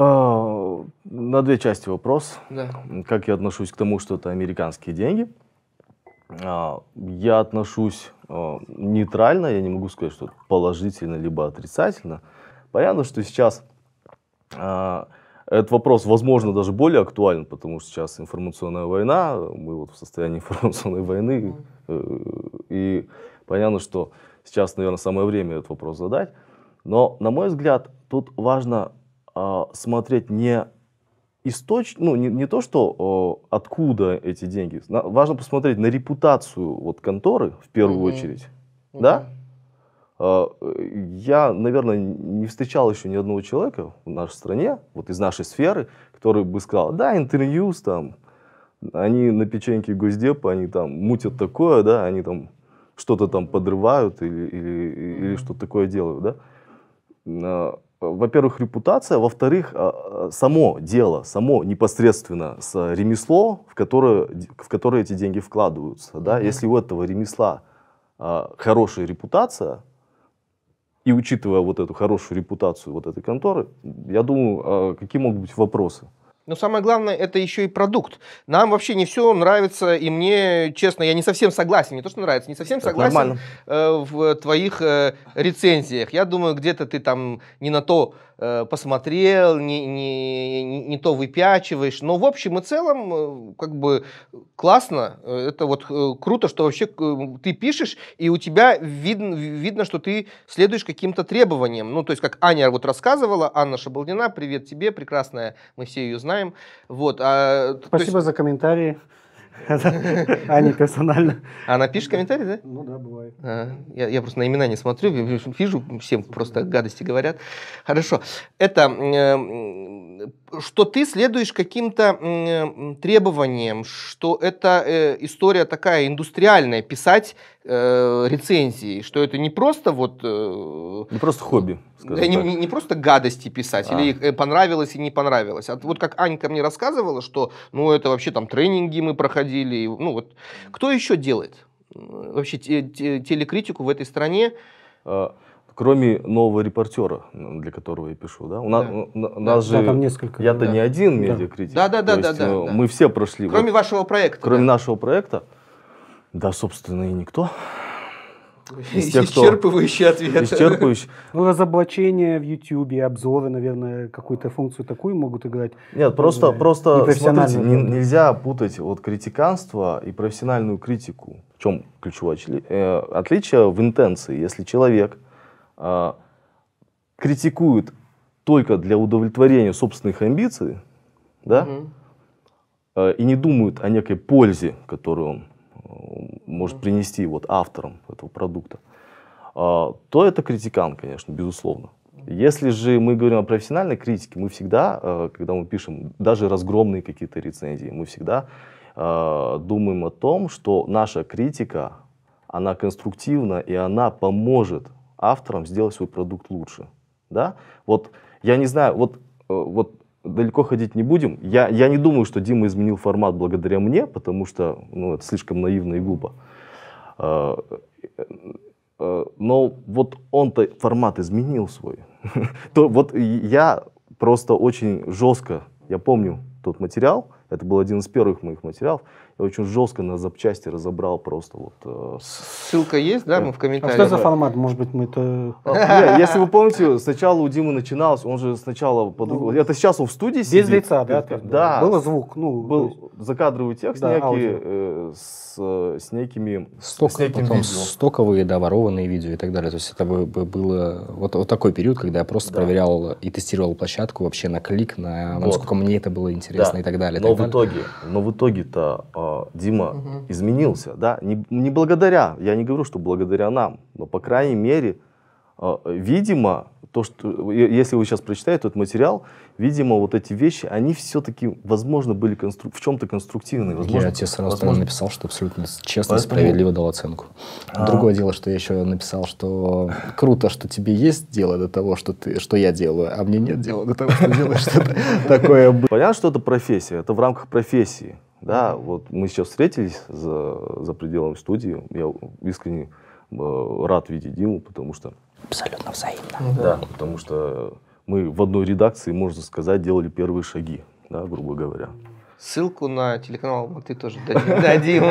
А, на две части вопрос. Да. Как я отношусь к тому, что это американские деньги? А, я отношусь Э, нейтрально, я не могу сказать, что положительно либо отрицательно. Понятно, что сейчас э, этот вопрос, возможно, даже более актуален, потому что сейчас информационная война, мы вот в состоянии информационной войны, э, и понятно, что сейчас, наверное, самое время этот вопрос задать. Но, на мой взгляд, тут важно смотреть не источ... ну, не, не то, что э, откуда эти деньги. На... Важно посмотреть на репутацию вот, конторы в первую mm-hmm. очередь. Mm-hmm. Да? А, я, наверное, не встречал еще ни одного человека в нашей стране, вот из нашей сферы, который бы сказал, да, интервью там, они на печеньке Госдепа, они там мутят такое, да, они там что-то там подрывают или, или, или что-то такое делают, да. А, во-первых, репутация, во-вторых, а, а, само дело, само непосредственно с ремесло, в которое, в которое эти деньги вкладываются. Да? Mm-hmm. Если у этого ремесла а, хорошая репутация, и учитывая вот эту хорошую репутацию вот этой конторы, я думаю, какие могут быть вопросы? Но самое главное, это еще и продукт. Нам вообще не все нравится, и мне, честно, я не совсем согласен, не то, что нравится, не совсем так согласен нормально. Э, в твоих э, рецензиях. Я думаю, где-то ты там не на то Э, посмотрел, не, не, не то выпячиваешь. Но в общем и целом, э, как бы классно. Э, это вот круто, что вообще ты пишешь, и у тебя видно, видно что ты следуешь каким-то требованиям. Ну, то есть, как Аня вот рассказывала, Анна Шабалдина, привет тебе, прекрасная, мы все ее знаем. Вот, а, Спасибо есть... за комментарии. А не персонально. Она а пишет комментарии, да? Ну да, бывает. А, я просто на имена не смотрю, вижу, всем просто гадости говорят. Хорошо. Это, что ты следуешь каким-то требованиям, что это э, история такая индустриальная, писать э, рецензии, что это не просто вот... Э, не просто хобби, не, не, не просто гадости писать, а. или их э, понравилось и не понравилось. А вот как Анька мне рассказывала, что ну это вообще там тренинги мы проходили. ну вот кто еще делает э, вообще те, те, телекритику в этой стране? А кроме нового репортера, для которого я пишу, да? У нас, да. У нас да, же... там несколько. Я-то да. не один медиакритик. Да, да, да, да, да, э, да. Мы все прошли. Кроме вот, вашего проекта. Кроме да. нашего проекта. Да, собственно, и никто. Из тех, кто... ответ. Исчерпывающий. Ну, разоблачения в YouTube, обзоры, наверное, какую-то функцию такую могут играть. Нет, просто, знаю, э, просто смотрите, не, нельзя путать вот критиканство и профессиональную критику. В чем ключевое э, отличие в интенции? Если человек э, критикует только для удовлетворения собственных амбиций, да, угу. э, и не думают о некой пользе, которую он может принести вот авторам этого продукта, а, то это критикан, конечно, безусловно. Если же мы говорим о профессиональной критике, мы всегда, э, когда мы пишем даже разгромные какие-то рецензии, мы всегда э, думаем о том, что наша критика, она конструктивна и она поможет авторам сделать свой продукт лучше. Да? Вот я не знаю, вот, э, вот далеко ходить не будем. Я, я не думаю, что Дима изменил формат благодаря мне, потому что ну, это слишком наивно и глупо. А, э, э, но вот он-то формат изменил свой. То вот я просто очень жестко, я помню тот материал, это был один из первых моих материалов, очень жестко на запчасти разобрал просто вот. Э, ссылка есть, да, э, мы в комментариях. А что за формат, может быть, мы это... А, если вы помните, сначала у Димы начиналось, он же сначала... Это сейчас он в студии сидит. Без лица, да? Да. Был звук, ну... Был закадровый текст некий э, с некими... Потом стоковые, да, ворованные видео и так далее. То есть это было вот такой период, когда я просто проверял и тестировал площадку вообще на клик, на насколько мне это было интересно и так далее. Но в итоге, но в итоге-то а, Дима угу. изменился, да, не, не благодаря, я не говорю, что благодаря нам, но по крайней мере, э, видимо, то, что, э, если вы сейчас прочитаете этот материал, видимо, вот эти вещи, они все-таки, возможно, были конструк... в чем-то конструктивны. Возможно, я тебе сразу возможно... написал, что абсолютно честно, Поэтому... справедливо дал оценку. А... Другое дело, что я еще написал, что круто, что тебе есть дело до того, что, ты, что я делаю, а мне нет дела до того, что делаешь что-то такое. Понятно, что это профессия, это в рамках профессии. Да, вот мы сейчас встретились за, за пределами студии. Я искренне э, рад видеть Диму, потому что... Абсолютно взаимно. Ну да, да потому что мы в одной редакции, можно сказать, делали первые шаги, да, грубо говоря. Ссылку на телеканал мы ты тоже дадим.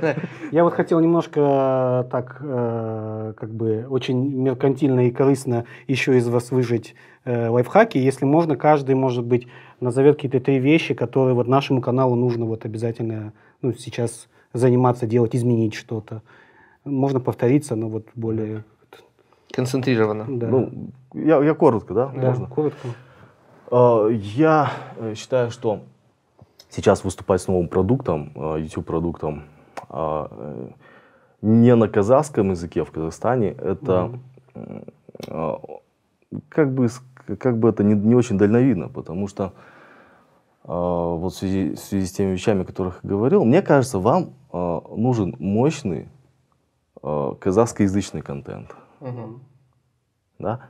Я вот хотел немножко э, так, э, как бы, очень меркантильно и корыстно еще из вас выжить э, лайфхаки. Если можно, каждый, может быть, назовет какие-то три вещи, которые вот нашему каналу нужно вот обязательно ну, сейчас заниматься, делать, изменить что-то. Можно повториться, но вот более... Концентрированно. Да. Ну, я, я коротко, да? да Можно? коротко. А, я э, считаю, что сейчас выступать с новым продуктом, э, YouTube-продуктом, а, э, не на казахском языке в Казахстане, это, mm-hmm. как бы как бы это не, не очень дальновидно, потому что э, вот в связи, в связи с теми вещами, о которых я говорил, мне кажется, вам э, нужен мощный э, казахскоязычный контент. Угу. Да?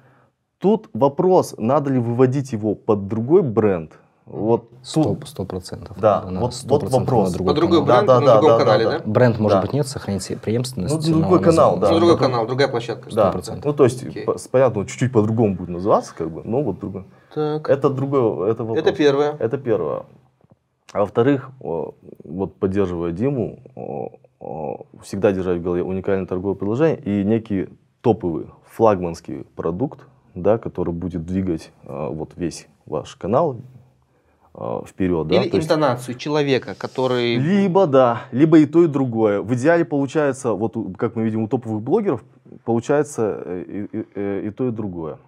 Тут вопрос, надо ли выводить его под другой бренд – вот сто процентов. Да, вот, 100% вот вопрос. Другой по а другой бренд, да, да, на да, другом да, канале, да? да? Бренд, может да. быть, нет, сохранить преемственность. Ну, другой канал, да. другой да. канал, другая площадка. 100%. процентов Ну, то есть, okay. по, понятно, чуть-чуть по-другому будет называться, как бы, но вот другой. Так. Это другое, это вопрос. Это первое. Это первое. А во-вторых, вот поддерживая Диму, всегда держать в голове уникальное торговое предложение и некий топовый флагманский продукт, да, который будет двигать э, вот весь ваш канал, Э, вперед. Да? Или да? интонацию есть... человека, который... Либо, да, либо и то, и другое. В идеале получается, вот как мы видим у топовых блогеров, получается э, и, и, э, и то, и другое.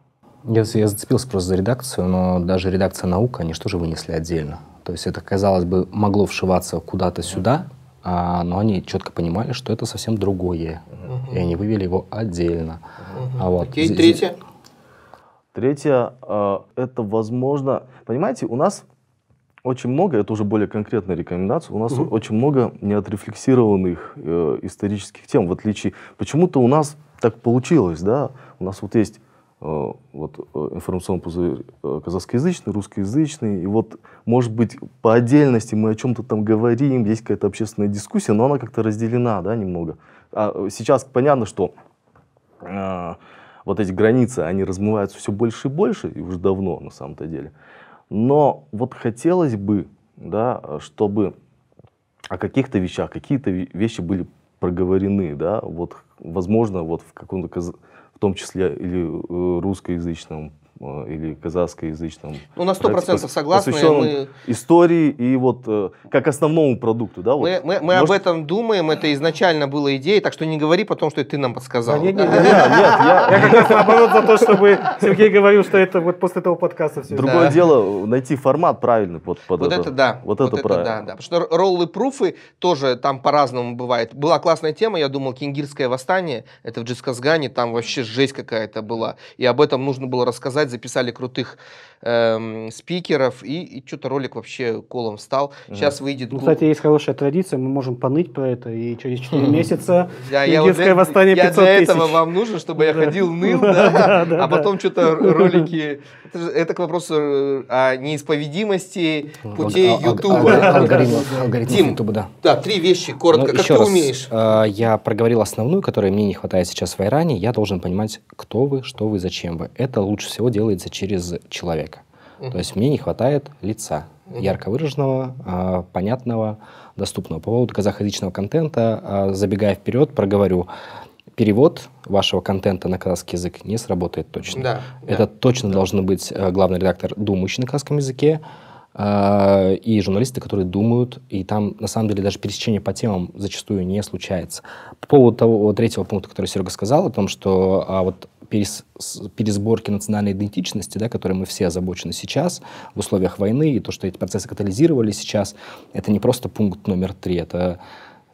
Я, я зацепился просто за редакцию, но даже редакция «Наука», они что же вынесли отдельно? То есть это, казалось бы, могло вшиваться куда-то сюда, а, но они четко понимали, что это совсем другое, угу. и они вывели его отдельно. Угу. А вот, Окей, третье? Третье, э, это возможно... Понимаете, у нас очень много, это уже более конкретная рекомендация, у нас угу. очень много неотрефлексированных э, исторических тем, в отличие... Почему-то у нас так получилось, да, у нас вот есть э, вот, э, информационный пузырь э, казахскоязычный, русскоязычный, и вот, может быть, по отдельности мы о чем-то там говорим, есть какая-то общественная дискуссия, но она как-то разделена, да, немного. А сейчас понятно, что... Э, вот эти границы, они размываются все больше и больше, и уже давно, на самом-то деле. Но вот хотелось бы, да, чтобы о каких-то вещах, какие-то вещи были проговорены, да, вот, возможно, вот в каком-то, в том числе или э, русскоязычном Э, или казахскоязычном. Ну, на 100% согласны. Мы... истории и вот э, как основному продукту, да? Вот. Мы, мы, мы Может... об этом думаем, это изначально была идея, так что не говори потом, что ты нам подсказал. Да, нет, нет, нет, я... как раз наоборот за то, чтобы Сергей говорил, что это вот после этого подкаста все. Другое дело, э, найти формат правильный под, под вот это. Вот это да. Вот, это, правильно. Да, Потому что роллы-пруфы тоже там по-разному бывает. Была классная тема, я думал, кингирское восстание, это в Джисказгане, там вообще жесть какая-то была. И об этом нужно было рассказать записали крутых эм, спикеров, и, и что-то ролик вообще колом стал. Да. Сейчас выйдет... Ну, кстати, есть хорошая традиция, мы можем поныть про это, и через 4 месяца индийское восстание 500 тысяч. Я для этого вам нужен, чтобы я ходил, ныл, да, а потом что-то ролики... Это к вопросу э, о неисповедимости путей а, а, Ютуба. Алгоритм Ютуба, да. Да, три вещи, коротко, ну, как ты умеешь. Э, я проговорил основную, которой мне не хватает сейчас в Иране. Я должен понимать, кто вы, что вы, зачем вы. Это лучше всего делается через человека. То есть мне не хватает лица угу. ярко выраженного, а, понятного, доступного. По поводу казахоязычного контента, а, забегая вперед, проговорю перевод вашего контента на казахский язык не сработает точно. Да, Это да, точно да. должен быть э, главный редактор, думающий на казахском языке, а, и журналисты, которые думают, и там на самом деле даже пересечение по темам зачастую не случается. По поводу того третьего пункта, который Серега сказал, о том, что а вот перес, пересборки национальной идентичности, да, которой мы все озабочены сейчас, в условиях войны, и то, что эти процессы катализировали сейчас, это не просто пункт номер три, это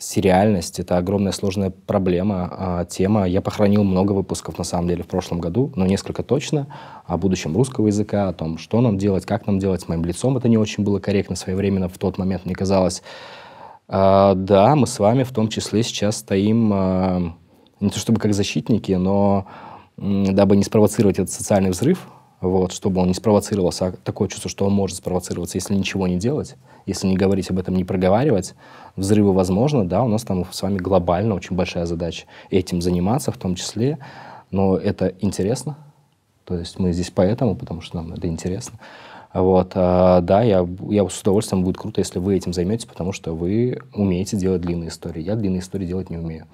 сериальность, это огромная сложная проблема, а, тема. Я похоронил много выпусков, на самом деле, в прошлом году, но несколько точно, о будущем русского языка, о том, что нам делать, как нам делать с моим лицом. Это не очень было корректно своевременно в тот момент, мне казалось. А, да, мы с вами в том числе сейчас стоим а, не то чтобы как защитники, но дабы не спровоцировать этот социальный взрыв, вот, чтобы он не спровоцировался, а такое чувство, что он может спровоцироваться, если ничего не делать, если не говорить об этом, не проговаривать. Взрывы возможно, да, у нас там с вами глобально очень большая задача этим заниматься в том числе, но это интересно, то есть мы здесь поэтому, потому что нам это интересно. Вот, а, да, я, я с удовольствием будет круто, если вы этим займетесь, потому что вы умеете делать длинные истории. Я длинные истории делать не умею.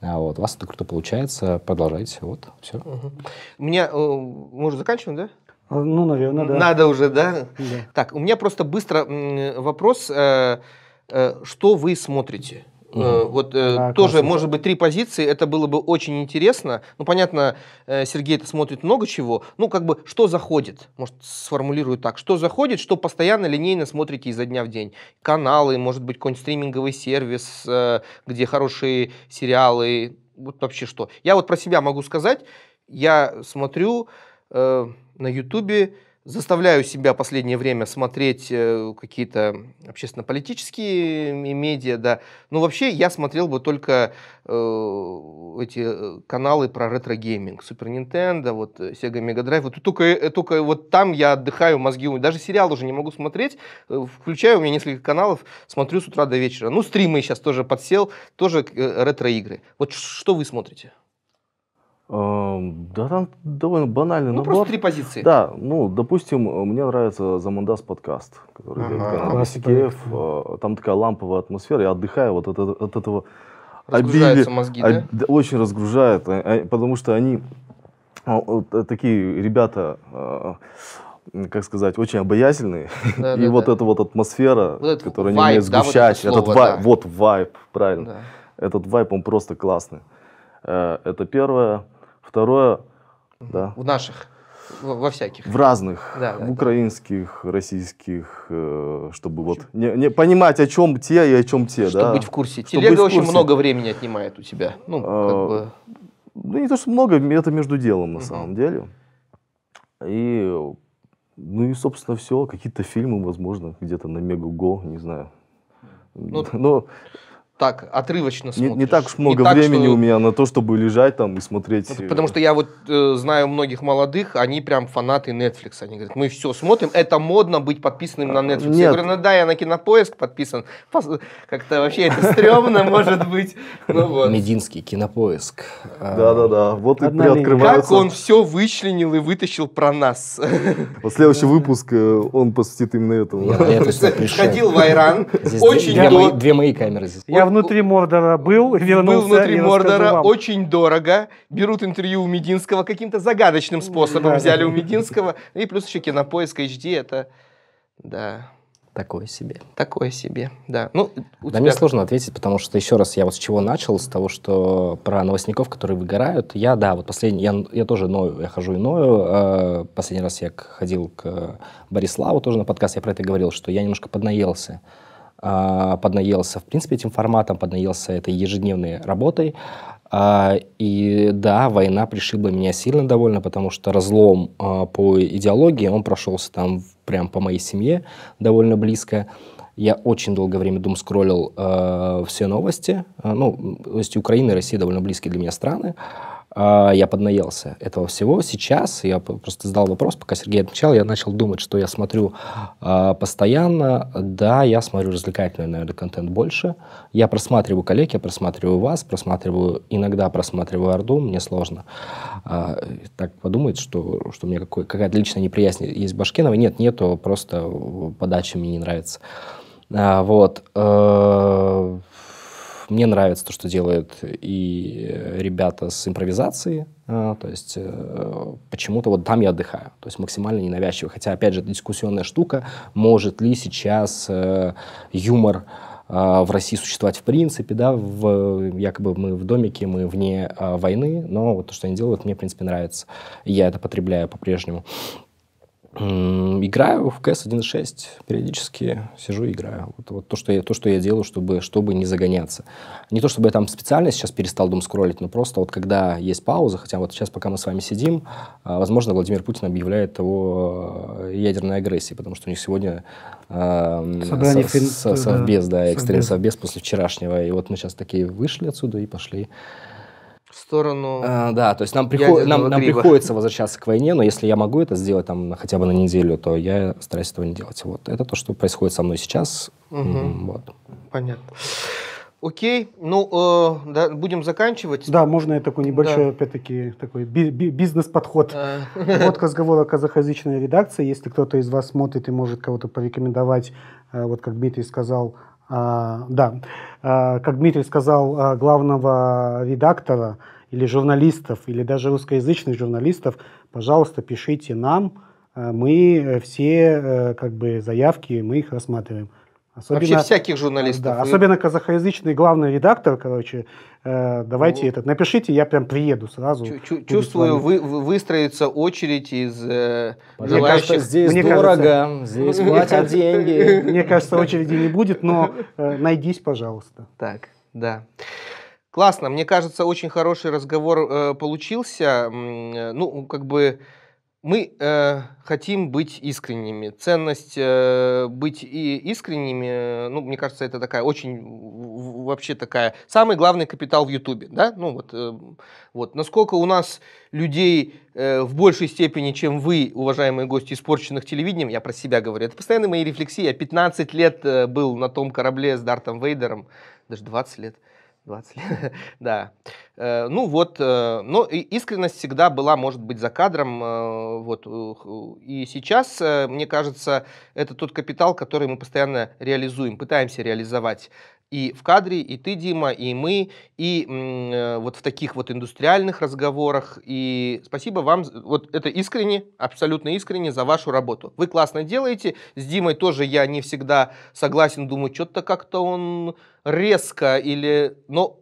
А вот. У вас это круто получается, продолжайте. Вот, все. Угу. У меня, э, мы уже заканчиваем, да? А, ну, наверное, да. Надо уже, да? да. Так, у меня просто быстро вопрос. Э, э, что вы смотрите? Угу. Вот э, да, тоже, классно. может быть, три позиции, это было бы очень интересно. Ну, понятно, э, Сергей это смотрит много чего. Ну, как бы, что заходит? Может, сформулирую так. Что заходит, что постоянно линейно смотрите изо дня в день? Каналы, может быть, какой-нибудь стриминговый сервис, где хорошие сериалы, вот вообще что. Я вот про себя могу сказать. Я смотрю э, на Ютубе Заставляю себя последнее время смотреть э, какие-то общественно-политические медиа, да. Ну, вообще, я смотрел бы только э, эти э, каналы про ретро-гейминг. Супер Nintendo, вот э, Sega Mega Drive. Вот, только, только вот там я отдыхаю, мозги... Даже сериал уже не могу смотреть. Включаю, у меня несколько каналов, смотрю с утра до вечера. Ну, стримы сейчас тоже подсел, тоже ретро-игры. Вот что вы смотрите? Эм, да там довольно банальный ну, набор. просто три позиции. Да, ну, допустим, э, мне нравится Замандас подкаст, который ага. делает канал Киев. Там такая ламповая атмосфера, я отдыхаю вот от, от этого обилия. мозги, да? Об, очень разгружает, э, э, потому что они такие ребята как сказать, очень обаятельные. Да, и да, вот да. эта вот атмосфера, вот которая не умеет сгущать, да, вот это слово, этот вайб, да. вот вайб, правильно. Да. Этот вайб, он просто классный. Это первое. Второе, да. В наших, во всяких. В разных, да, да, украинских, да. российских, э, чтобы вот не, не понимать, о чем те и о чем те, чтобы да. быть в курсе. Чтобы Телега очень много времени отнимает у тебя. Ну, а, как бы. ну не то что много, это между делом на угу. самом деле. И ну и, собственно, все. Какие-то фильмы, возможно, где-то на Мегаго, не знаю. Ну, Но ну, так отрывочно смотришь. Не, не так уж много не так, времени что... у меня на то, чтобы лежать там и смотреть. Вот, ну, э, потому что я вот э, знаю многих молодых, они прям фанаты Netflix. Они говорят, мы все смотрим, это модно быть подписанным на Netflix. Нет. Я говорю, ну да, я на кинопоиск подписан. Как-то вообще это стрёмно может быть. Ну Мединский кинопоиск. А, Да-да-да, вот и приоткрывается. Как он все вычленил и вытащил про нас. Вот следующий выпуск э, он посвятит именно этому. Ходил в Айран, очень Две мои камеры здесь внутри Мордора был, вернулся. Был внутри Мордора, вам. очень дорого. Берут интервью у Мединского, каким-то загадочным способом да, взяли да. у Мединского. И плюс еще кинопоиск HD, это... Да. Такое себе. Такое себе, да. Ну, у да тебя... мне сложно ответить, потому что, еще раз, я вот с чего начал, с того, что про новостников, которые выгорают. Я, да, вот последний, я, я тоже ною, я хожу и ною. А, последний раз я ходил к Бориславу тоже на подкаст, я про это говорил, что я немножко поднаелся. А, поднаелся, в принципе, этим форматом, поднаелся этой ежедневной работой. А, и да, война пришибла меня сильно довольно, потому что разлом а, по идеологии, он прошелся там прям по моей семье довольно близко. Я очень долгое время думскроллил э, все новости. Ну, то есть Украина и Россия довольно близкие для меня страны. Э, а, я поднаелся этого всего. Сейчас я просто задал вопрос, пока Сергей отвечал, я начал думать, что я смотрю а, постоянно. Да, я смотрю развлекательный, наверное, контент больше. Я просматриваю коллег, я просматриваю вас, просматриваю, иногда просматриваю Орду, мне сложно а, так подумать, что, что у меня какая-то личная неприязнь есть Башкинова. Нет, нету, просто э, подача мне не нравится. Вот э, мне нравится то, что делают и ребята с импровизацией, а, то есть э, почему-то вот там я отдыхаю, то есть максимально ненавязчиво. Хотя, опять же, дискуссионная штука, может ли сейчас э, юмор э, в России существовать в принципе, да, в, якобы мы в домике, мы вне войны, но вот то, что они делают, мне, в принципе, нравится. Я это потребляю по-прежнему. Играю в CS 1.6, периодически сижу и играю. Вот, вот то, что я, то, что я делаю, чтобы, чтобы не загоняться. Не то, чтобы я там специально сейчас перестал дом скроллить, но просто вот когда есть пауза, хотя вот сейчас, пока мы с вами сидим, а, возможно, Владимир Путин объявляет его э, ядерной агрессией, потому что у них сегодня э, со, фин... со, совбез, да, экстренный совбез. совбез после вчерашнего. И вот мы сейчас такие вышли отсюда и пошли сторону. А, да, то есть нам, приход... нам, нам приходится возвращаться к войне, но если я могу это сделать там хотя бы на неделю, то я стараюсь этого не делать. Вот это то, что происходит со мной сейчас. Угу. Вот. Понятно. Окей, ну э, да, будем заканчивать. Да, можно я такой небольшой, да. опять-таки, такой би- би- бизнес-подход. Вот разговор о казахоязычной редакции. Если кто-то из вас смотрит и может кого-то порекомендовать, э, вот как Дмитрий сказал, а, да, а, как Дмитрий сказал, а, главного редактора или журналистов, или даже русскоязычных журналистов, пожалуйста, пишите нам, э, мы э, все э, как бы заявки, мы их рассматриваем. Особенно, Вообще всяких журналистов. Да, особенно казахоязычный главный редактор, короче, э, давайте ну, этот, напишите, я прям приеду сразу. Чу чувствую, вы, выстроится очередь из э, Мне Кажется, здесь Мне дорого, кажется, здесь платят деньги. Мне кажется, очереди не будет, но э, найдись, пожалуйста. Так, да. Классно, мне кажется, очень хороший разговор э, получился. Э, ну, как бы мы э, хотим быть искренними. Ценность э, быть и искренними, э, ну, мне кажется, это такая очень вообще такая самый главный капитал в Ютубе, да? Ну вот, э, вот насколько у нас людей э, в большей степени, чем вы, уважаемые гости, испорченных телевидением, я про себя говорю, это постоянные мои рефлексии. Я 15 лет э, был на том корабле с Дартом Вейдером, даже 20 лет. 20 лет, да. Э, ну вот, э, но искренность всегда была, может быть, за кадром. Э, вот. И сейчас, мне кажется, это тот капитал, который мы постоянно реализуем, пытаемся реализовать и в кадре, и ты, Дима, и мы, и э, вот в таких вот индустриальных разговорах. И спасибо вам, вот это искренне, абсолютно искренне за вашу работу. Вы классно делаете. С Димой тоже я не всегда согласен, думаю, что-то как-то он резко или... Но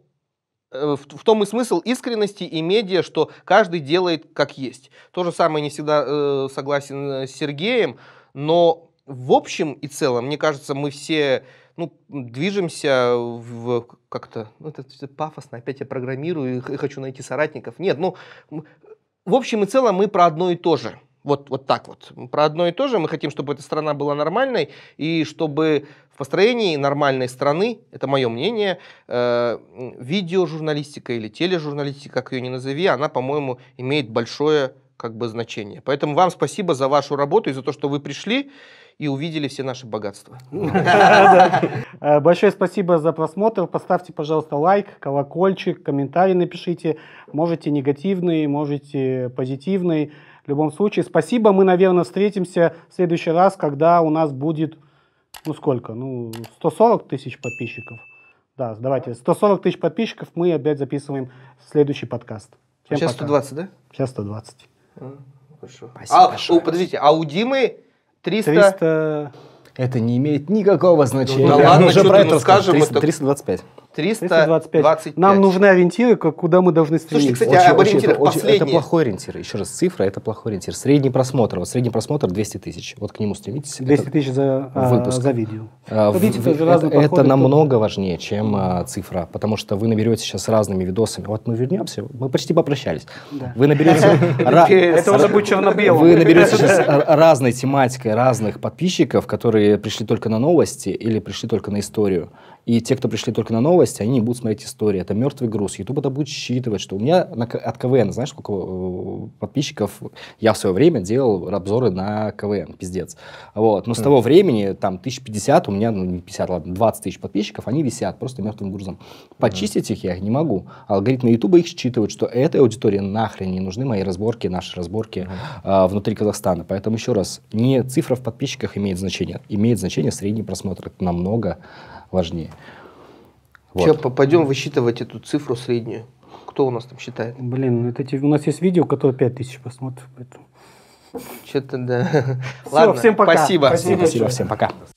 э, в, в том и смысл искренности и медиа, что каждый делает как есть. То же самое не всегда э, согласен э, с Сергеем, но в общем и целом, мне кажется, мы все ну, движемся в как-то, ну, это, пафосно, опять я программирую и, и хочу найти соратников. Нет, ну, в общем и целом мы про одно и то же. Вот, вот так вот. Про одно и то же. Мы хотим, чтобы эта страна была нормальной, и чтобы в построении нормальной страны, это мое мнение, э, видеожурналистика или тележурналистика, как ее ни назови, она, по-моему, имеет большое как бы значение. Поэтому вам спасибо за вашу работу и за то, что вы пришли и увидели все наши богатства. Э, большое спасибо за просмотр. Поставьте, пожалуйста, лайк, колокольчик, комментарий напишите. Можете негативный, можете позитивный. В любом случае, спасибо. Мы, наверное, встретимся в следующий раз, когда у нас будет, ну сколько, ну 140 тысяч подписчиков. Да, давайте, 140 тысяч подписчиков, мы опять записываем следующий подкаст. Всем Сейчас пока. 120, да? Сейчас 120. А, хорошо. Спасибо а, большое. О, подождите, а у Димы 300... 300... Это не имеет никакого ну, значения. Ну, да ладно, Мы уже что про это ну, скажем. 300, это... 325. 325. 325. Нам нужны ориентиры, куда мы должны стремиться. Слушайте, кстати, а очень, об ориентирах очень, последний. Это плохой ориентир. Еще раз, цифра – это плохой ориентир. Средний просмотр. Вот средний просмотр 200 тысяч. Вот к нему стремитесь. 200 тысяч за, а, выпуск. за видео. А, ну, в, видите, это, это, подходы, это намного тут... важнее, чем а, цифра. Потому что вы наберете сейчас разными видосами. Вот мы вернемся, мы почти попрощались. Да. Вы наберете... Это уже будет черно-белым. Вы наберете сейчас разной тематикой разных подписчиков, которые пришли только на новости или пришли только на историю. И те, кто пришли только на новости, они не будут смотреть истории. Это мертвый груз. YouTube это будет считывать, что у меня на, от КВН, знаешь, сколько э, подписчиков я в свое время делал обзоры на КВН, пиздец. Вот. Но с хм. того времени, там, 1050, у меня, ну, не 50, ладно, 20 тысяч подписчиков, они висят просто мертвым грузом. Почистить их я не могу. Алгоритмы YouTube их считывают, что этой аудитории нахрен не нужны мои разборки, наши разборки mm. внутри Казахстана. Поэтому еще раз, не цифра в подписчиках имеет значение, имеет значение средний просмотр. Это намного важнее. Вот. Сейчас пойдем высчитывать эту цифру среднюю. Кто у нас там считает? Блин, ну это, у нас есть видео, которое 5000 просмотров. Поэтому... Что-то да. Все, Ладно, всем пока. Спасибо. Спасибо, спасибо всем пока.